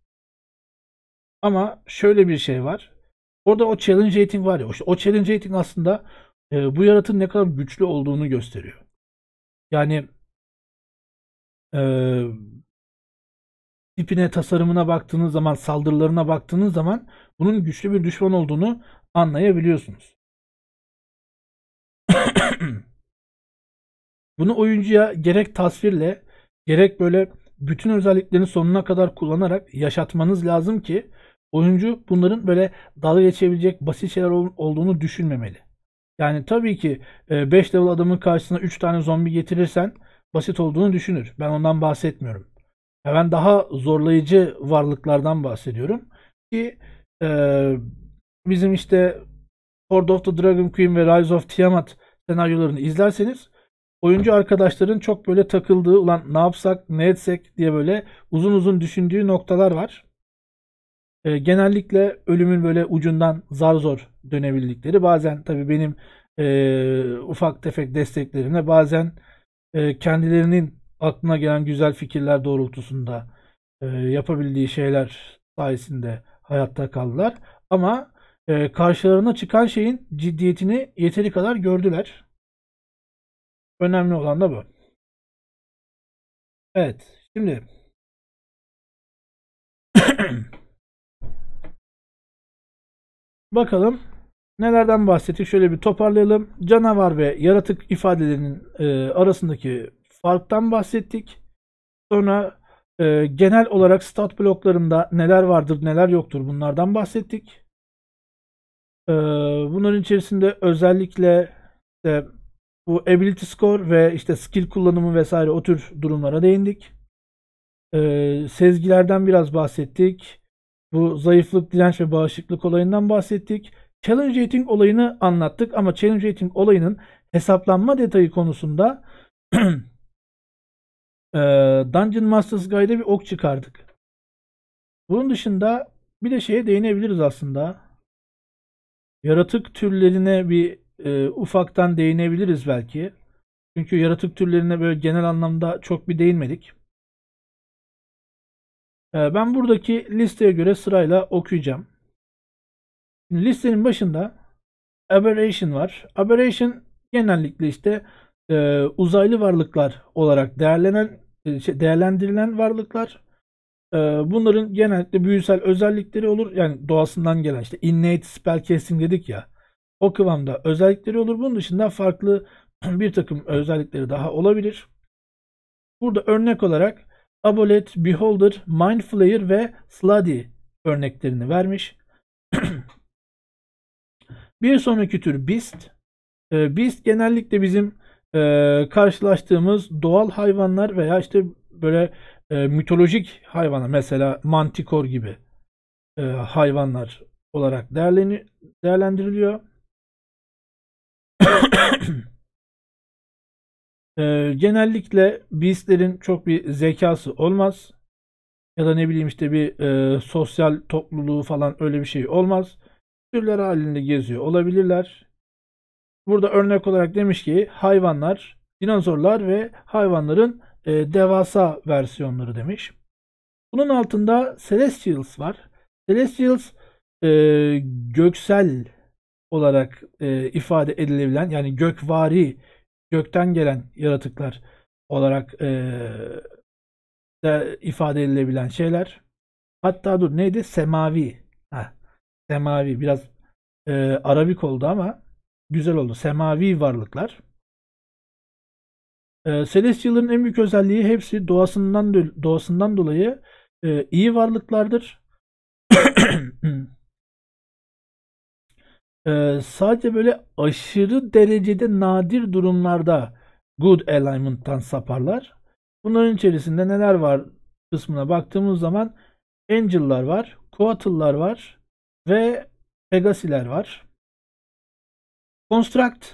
Ama şöyle bir şey var. Orada o challenge rating var ya. o challenge rating aslında e, bu yaratığın ne kadar güçlü olduğunu gösteriyor. Yani e, tipine, tasarımına baktığınız zaman, saldırılarına baktığınız zaman bunun güçlü bir düşman olduğunu anlayabiliyorsunuz. Bunu oyuncuya gerek tasvirle gerek böyle bütün özelliklerini sonuna kadar kullanarak yaşatmanız lazım ki Oyuncu bunların böyle dalga geçebilecek basit şeyler olduğunu düşünmemeli. Yani tabii ki 5 e, level adamın karşısına 3 tane zombi getirirsen basit olduğunu düşünür. Ben ondan bahsetmiyorum. Ben daha zorlayıcı varlıklardan bahsediyorum. Ki e, bizim işte Lord of the Dragon Queen ve Rise of Tiamat senaryolarını izlerseniz oyuncu arkadaşların çok böyle takıldığı ulan ne yapsak ne etsek diye böyle uzun uzun düşündüğü noktalar var. E, genellikle ölümün böyle ucundan zar zor dönebildikleri bazen tabii benim e, ufak tefek desteklerine, bazen e, kendilerinin aklına gelen güzel fikirler doğrultusunda e, yapabildiği şeyler sayesinde hayatta kaldılar. Ama e, karşılarına çıkan şeyin ciddiyetini yeteri kadar gördüler.
Önemli olan da bu. Evet, şimdi
Bakalım nelerden bahsettik şöyle bir toparlayalım. Canavar ve yaratık ifadelerinin e, arasındaki farktan bahsettik. Sonra e, genel olarak stat bloklarında neler vardır neler yoktur bunlardan bahsettik. E, bunların içerisinde özellikle işte bu ability score ve işte skill kullanımı vesaire o tür durumlara değindik. E, sezgilerden biraz bahsettik. Bu zayıflık, direnç ve bağışıklık olayından bahsettik. Challenge rating olayını anlattık ama challenge rating olayının hesaplanma detayı konusunda e, Dungeon Masters Guide'e bir ok çıkardık. Bunun dışında bir de şeye değinebiliriz aslında. Yaratık türlerine bir e, ufaktan değinebiliriz belki. Çünkü yaratık türlerine böyle genel anlamda çok bir değinmedik. Ee, ben buradaki listeye göre sırayla okuyacağım. Şimdi listenin başında aberration var. Aberration genellikle işte e, uzaylı varlıklar olarak değerlenen e, şey, değerlendirilen varlıklar. E, bunların genellikle büyüsel özellikleri olur. Yani doğasından gelen işte innate spellcasting dedik ya. O kıvamda özellikleri olur. Bunun dışında farklı bir takım özellikleri daha olabilir. Burada örnek olarak Abolet, Beholder, Mindflayer ve Sluddy örneklerini vermiş. bir sonraki tür Beast. Ee, Beast genellikle bizim e, karşılaştığımız doğal hayvanlar veya işte böyle e, mitolojik hayvanlar mesela mantikor gibi e, hayvanlar olarak değerlendiriliyor. Ee, genellikle Beast'lerin çok bir zekası olmaz. Ya da ne bileyim işte bir e, sosyal topluluğu falan öyle bir şey olmaz. Türler halinde geziyor olabilirler. Burada örnek olarak demiş ki hayvanlar, dinozorlar ve hayvanların e, devasa versiyonları demiş. Bunun altında Celestials var. Celestials e, göksel olarak e, ifade edilebilen yani gökvari gökten gelen yaratıklar olarak e, de ifade edilebilen şeyler. Hatta dur neydi? Semavi. Heh, semavi biraz e, Arabik oldu ama güzel oldu. Semavi varlıklar. E, Celestial'ın en büyük özelliği hepsi doğasından doğasından dolayı e, iyi varlıklardır. Hmm e, sadece böyle aşırı derecede nadir durumlarda good alignment'tan saparlar. Bunların içerisinde neler var kısmına baktığımız zaman Angel'lar var, Coatal'lar var ve Pegasi'ler var. Construct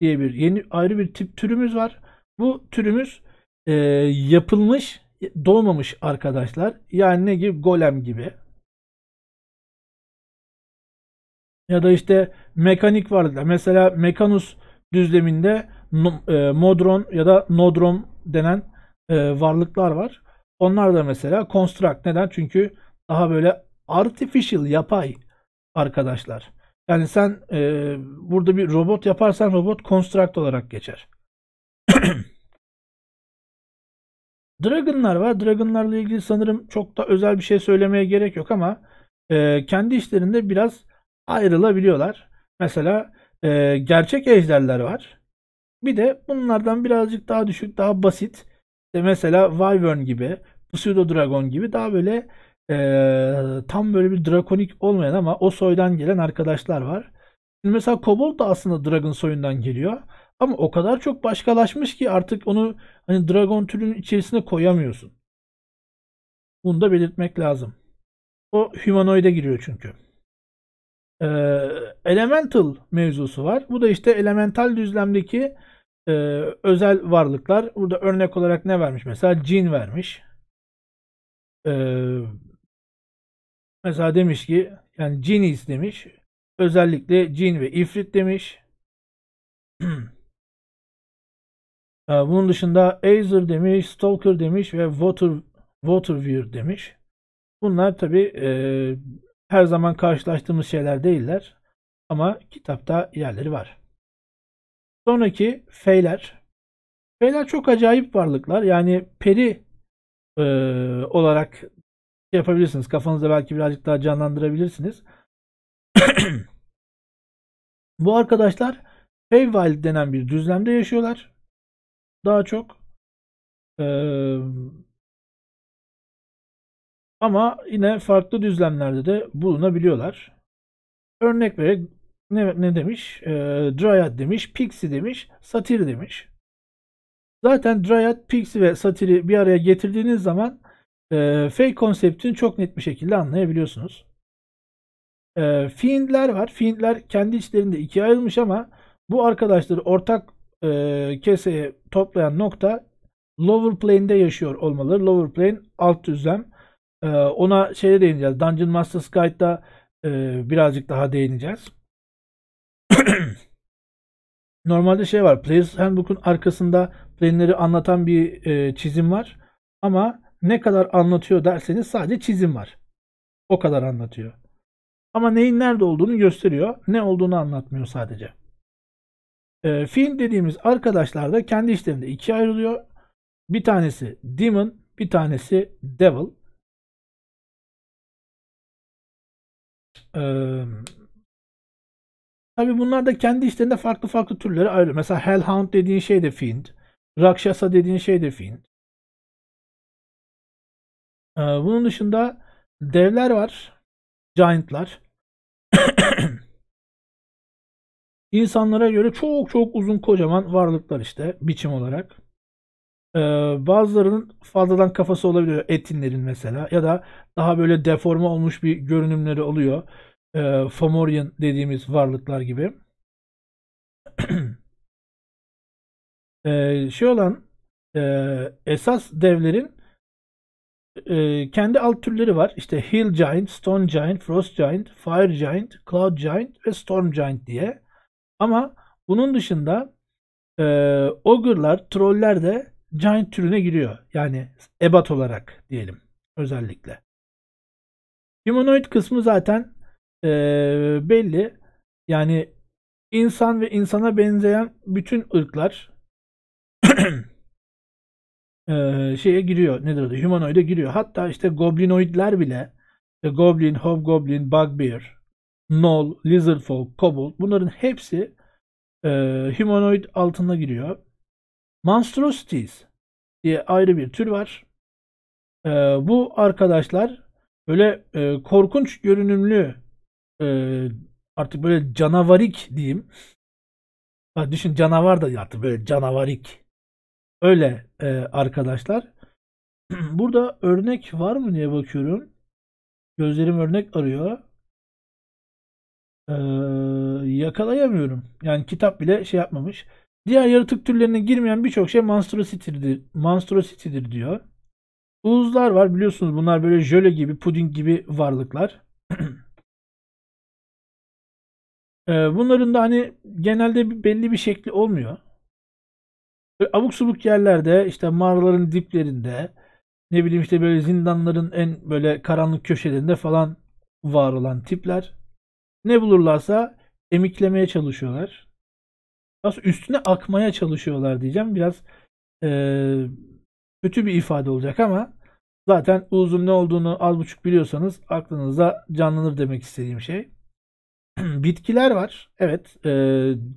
diye bir yeni ayrı bir tip türümüz var. Bu türümüz e, yapılmış, doğmamış arkadaşlar. Yani ne gibi? Golem gibi. Ya da işte mekanik vardı. Mesela Mekanus düzleminde e, modron ya da nodrom denen e, varlıklar var. Onlar da mesela construct. Neden? Çünkü daha böyle artificial, yapay arkadaşlar. Yani sen e, burada bir robot yaparsan robot construct olarak geçer. Dragon'lar var. Dragon'larla ilgili sanırım çok da özel bir şey söylemeye gerek yok ama e, kendi işlerinde biraz ayrılabiliyorlar. Mesela e, gerçek ejderler var. Bir de bunlardan birazcık daha düşük, daha basit. İşte mesela Wyvern gibi, Pseudo Dragon gibi daha böyle e, tam böyle bir drakonik olmayan ama o soydan gelen arkadaşlar var. Şimdi mesela Kobold da aslında Dragon soyundan geliyor. Ama o kadar çok başkalaşmış ki artık onu hani Dragon türünün içerisine koyamıyorsun. Bunu da belirtmek lazım. O humanoide giriyor çünkü e, elemental mevzusu var. Bu da işte elemental düzlemdeki e, özel varlıklar. Burada örnek olarak ne vermiş? Mesela cin vermiş. E, mesela demiş ki yani cinis demiş. Özellikle cin ve ifrit demiş. E, bunun dışında Azer demiş, Stalker demiş ve Water Waterweir demiş. Bunlar tabi e, her zaman karşılaştığımız şeyler değiller ama kitapta yerleri var. Sonraki feyler. Feyler çok acayip varlıklar. Yani peri e, olarak yapabilirsiniz. Kafanızda belki birazcık daha canlandırabilirsiniz. Bu arkadaşlar Feywild denen bir düzlemde yaşıyorlar.
Daha çok e,
ama yine farklı düzlemlerde de bulunabiliyorlar. Örnek vererek ne, ne demiş? E, Dryad demiş, Pixie demiş, Satir demiş. Zaten Dryad, Pixie ve Satir'i bir araya getirdiğiniz zaman e, fake konseptini çok net bir şekilde anlayabiliyorsunuz. E, fiendler var. Fiendler kendi içlerinde ikiye ayrılmış ama bu arkadaşları ortak e, keseye toplayan nokta lower plane'de yaşıyor olmaları. Lower plane alt düzlem. E, ona şeye değineceğiz. Dungeon Masters Guide'da e, birazcık daha değineceğiz. Normalde şey var. Player's Handbook'un arkasında planları anlatan bir e, çizim var. Ama ne kadar anlatıyor derseniz sadece çizim var. O kadar anlatıyor. Ama neyin nerede olduğunu gösteriyor. Ne olduğunu anlatmıyor sadece. E, film dediğimiz arkadaşlar da kendi işlerinde ikiye ayrılıyor. Bir tanesi Demon, bir tanesi Devil.
Ee, tabi bunlar da kendi içlerinde farklı farklı türleri ayrılıyor. Mesela Hellhound dediğin şey de Fiend. rakşasa dediğin şey de Fiend. Ee,
bunun dışında devler var. Giantlar. İnsanlara göre çok çok uzun kocaman varlıklar işte biçim olarak. Ee, bazılarının fazladan kafası olabiliyor etinlerin mesela ya da daha böyle deforme olmuş bir görünümleri oluyor e, Fomorian dediğimiz varlıklar gibi. e, şey olan e, esas devlerin e, kendi alt türleri var. İşte Hill Giant, Stone Giant, Frost Giant, Fire Giant, Cloud Giant ve Storm Giant diye. Ama bunun dışında e, Ogre'lar, Troll'ler de Giant türüne giriyor. Yani ebat olarak diyelim özellikle. Humanoid kısmı zaten e, belli. Yani insan ve insana benzeyen bütün ırklar e, şeye giriyor. Nedir adı? Humanoide giriyor. Hatta işte goblinoidler bile işte goblin, hobgoblin, bugbear, gnoll, lizardfolk, kobold bunların hepsi e, humanoid altına giriyor. Monstrosities diye ayrı bir tür var. E, bu arkadaşlar böyle e, korkunç görünümlü e, artık böyle canavarik diyeyim. Ha, düşün canavar da artık böyle canavarik. Öyle e, arkadaşlar. Burada örnek var mı diye bakıyorum. Gözlerim örnek arıyor. Ee, yakalayamıyorum. Yani kitap bile şey yapmamış. Diğer yaratık türlerine girmeyen birçok şey monstrosity'dir, monstrosity'dir diyor. Uğuzlar var biliyorsunuz bunlar böyle jöle gibi puding gibi varlıklar. Ee, bunların da hani genelde belli bir şekli olmuyor. Böyle abuk subuk yerlerde işte mağaraların diplerinde ne bileyim işte böyle zindanların en böyle karanlık köşelerinde falan var olan tipler. Ne bulurlarsa emiklemeye çalışıyorlar. Biraz üstüne akmaya çalışıyorlar diyeceğim. Biraz e, kötü bir ifade olacak ama zaten uzun ne olduğunu az buçuk biliyorsanız aklınıza canlanır demek istediğim şey. bitkiler var. Evet. E,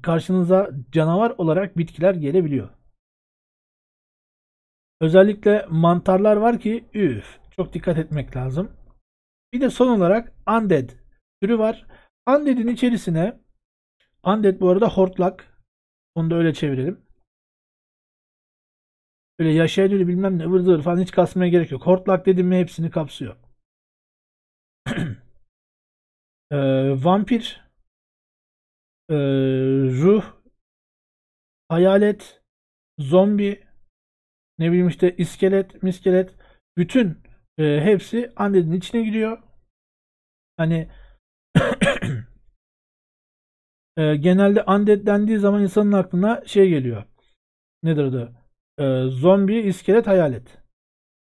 karşınıza canavar olarak bitkiler gelebiliyor. Özellikle mantarlar var ki üf. Çok dikkat etmek lazım. Bir de son olarak undead türü var. Undead'in içerisine undead bu arada hortlak. Onu da öyle çevirelim. Böyle yaşayabilir bilmem ne vırdır falan hiç kasmaya gerek yok. Hortlak dedim mi hepsini
kapsıyor. e, vampir, e, ruh, hayalet,
zombi, ne bileyim işte iskelet, miskelet bütün e, hepsi undead'in içine giriyor. Hani e, genelde undead dendiği zaman insanın aklına şey geliyor. Nedir adı? E, zombi, iskelet, hayalet.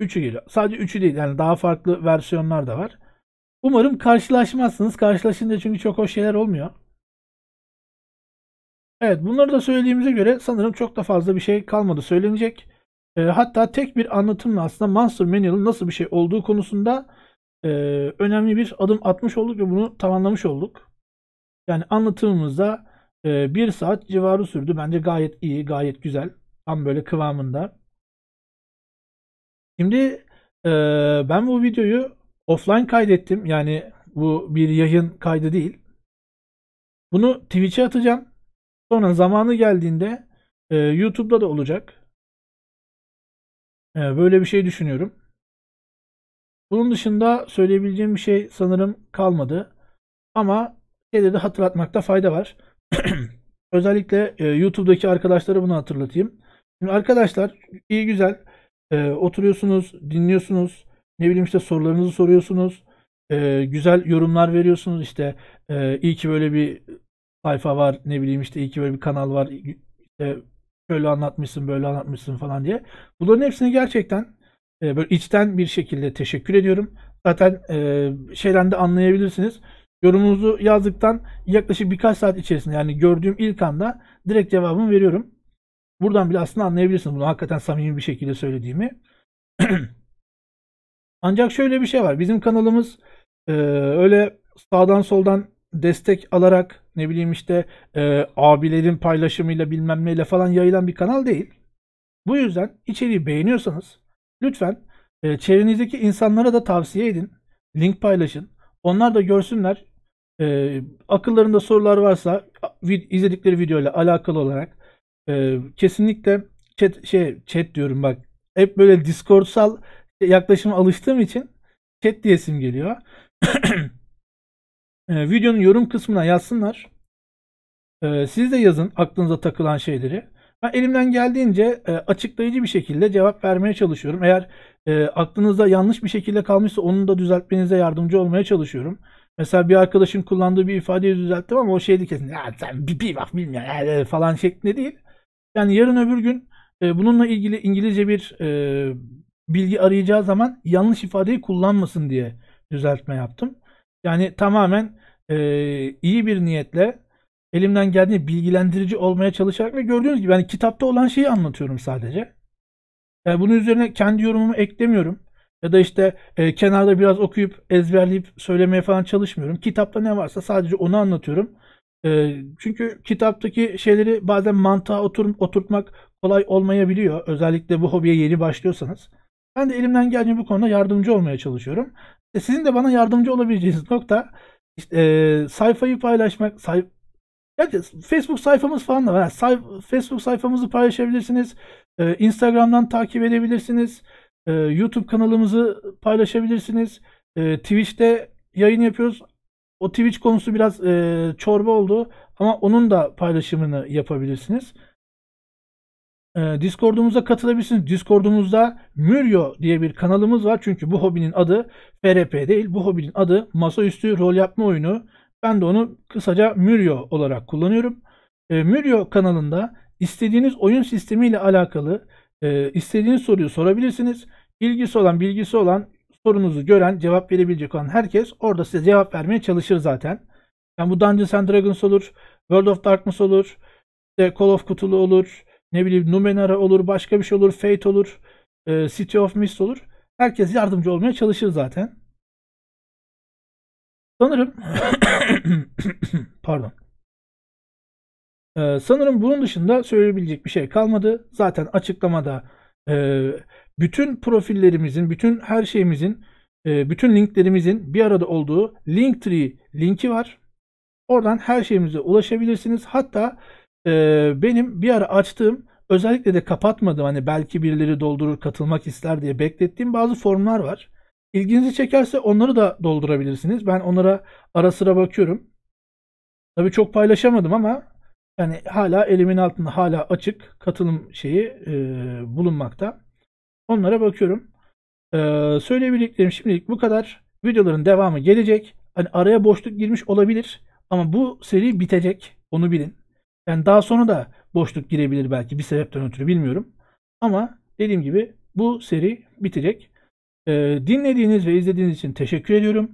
Üçü geliyor. Sadece üçü değil. Yani daha farklı versiyonlar da var. Umarım karşılaşmazsınız. Karşılaşınca çünkü çok hoş şeyler olmuyor. Evet bunları da söylediğimize göre sanırım çok da fazla bir şey kalmadı söylenecek. E, hatta tek bir anlatımla aslında Monster Manual'ın nasıl bir şey olduğu konusunda e, önemli bir adım atmış olduk ve bunu tamamlamış olduk. Yani anlatımımızda e, bir saat civarı sürdü. Bence gayet iyi, gayet güzel. Tam böyle kıvamında. Şimdi e, ben bu videoyu offline kaydettim. Yani bu bir yayın kaydı değil. Bunu Twitch'e atacağım. Sonra zamanı geldiğinde e, YouTube'da da
olacak. E, böyle bir şey düşünüyorum.
Bunun dışında söyleyebileceğim bir şey sanırım kalmadı. Ama şeyleri de hatırlatmakta fayda var. Özellikle e, YouTube'daki arkadaşlara bunu hatırlatayım. Şimdi arkadaşlar iyi güzel e, oturuyorsunuz, dinliyorsunuz. Ne bileyim işte sorularınızı soruyorsunuz. E, güzel yorumlar veriyorsunuz. İşte e, iyi ki böyle bir sayfa var. Ne bileyim işte iyi ki böyle bir kanal var. İşte şöyle anlatmışsın, böyle anlatmışsın falan diye. Bunların hepsini gerçekten e, böyle içten bir şekilde teşekkür ediyorum. Zaten e, şeyden de anlayabilirsiniz. Yorumunuzu yazdıktan yaklaşık birkaç saat içerisinde yani gördüğüm ilk anda direkt cevabımı veriyorum. Buradan bile aslında anlayabilirsiniz bunu hakikaten samimi bir şekilde söylediğimi. Ancak şöyle bir şey var. Bizim kanalımız e, öyle sağdan soldan destek alarak ne bileyim işte e, abilerin paylaşımıyla bilmem neyle falan yayılan bir kanal değil. Bu yüzden içeriği beğeniyorsanız lütfen e, çevrenizdeki insanlara da tavsiye edin. Link paylaşın. Onlar da görsünler. E, akıllarında sorular varsa vid izledikleri videoyla alakalı olarak e, kesinlikle chat şey chat diyorum bak. Hep böyle discordsal yaklaşıma alıştığım için chat diyesim geliyor. e, videonun yorum kısmına yazsınlar. E, siz de yazın aklınıza takılan şeyleri. Ben elimden geldiğince e, açıklayıcı bir şekilde cevap vermeye çalışıyorum. Eğer e, aklınızda yanlış bir şekilde kalmışsa onu da düzeltmenize yardımcı olmaya çalışıyorum. Mesela bir arkadaşım kullandığı bir ifadeyi düzelttim ama o şeydi kesin. Ya sen bir, bir bak bilmiyorum falan şeklinde değil. Yani yarın öbür gün e, bununla ilgili İngilizce bir e, bilgi arayacağı zaman yanlış ifadeyi kullanmasın diye düzeltme yaptım. Yani tamamen e, iyi bir niyetle elimden geldiğince bilgilendirici olmaya çalışarak ve gördüğünüz gibi yani kitapta olan şeyi anlatıyorum sadece. Yani e, bunun üzerine kendi yorumumu eklemiyorum. Ya da işte e, kenarda biraz okuyup ezberleyip söylemeye falan çalışmıyorum. Kitapta ne varsa sadece onu anlatıyorum. E, çünkü kitaptaki şeyleri bazen mantığa oturum, oturtmak kolay olmayabiliyor. Özellikle bu hobiye yeni başlıyorsanız. Ben de elimden geldiğince bu konuda yardımcı olmaya çalışıyorum. E sizin de bana yardımcı olabileceğiniz nokta işte, e, sayfayı paylaşmak, sayf Gerçi Facebook sayfamız falan da var. Yani sayf Facebook sayfamızı paylaşabilirsiniz. E, Instagram'dan takip edebilirsiniz. E, YouTube kanalımızı paylaşabilirsiniz. E, Twitch'te yayın yapıyoruz. O Twitch konusu biraz e, çorba oldu ama onun da paylaşımını yapabilirsiniz. Ee, Discord'umuza katılabilirsiniz. Discord'umuzda Müryo diye bir kanalımız var. Çünkü bu hobinin adı FRP değil. Bu hobinin adı masaüstü rol yapma oyunu. Ben de onu kısaca Müryo olarak kullanıyorum. E, Müryo kanalında istediğiniz oyun sistemiyle alakalı e, istediğiniz soruyu sorabilirsiniz. İlgisi olan, bilgisi olan, sorunuzu gören, cevap verebilecek olan herkes orada size cevap vermeye çalışır zaten. Yani bu Dungeons and Dragons olur, World of Darkness olur, işte Call of Cthulhu olur, ne bileyim Numenara olur, başka bir şey olur, Fate olur, e, City of Mist olur. Herkes yardımcı olmaya çalışır zaten.
Sanırım
pardon. Ee, sanırım bunun dışında söyleyebilecek bir şey kalmadı. Zaten açıklamada e, bütün profillerimizin, bütün her şeyimizin, e, bütün linklerimizin bir arada olduğu Linktree linki var. Oradan her şeyimize ulaşabilirsiniz. Hatta e, benim bir ara açtığım özellikle de kapatmadım hani belki birileri doldurur katılmak ister diye beklettiğim bazı formlar var. İlginizi çekerse onları da doldurabilirsiniz. Ben onlara ara sıra bakıyorum. Tabii çok paylaşamadım ama yani hala elimin altında hala açık katılım şeyi e, bulunmakta. Onlara bakıyorum. E, söyleyebileceklerim şimdilik bu kadar. Videoların devamı gelecek. Hani araya boşluk girmiş olabilir ama bu seri bitecek. Onu bilin. Yani daha sonra da boşluk girebilir belki bir sebepten ötürü bilmiyorum. Ama dediğim gibi bu seri bitecek. Ee, dinlediğiniz ve izlediğiniz için teşekkür ediyorum.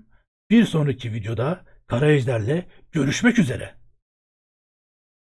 Bir sonraki videoda Kara Ejder'le görüşmek
üzere.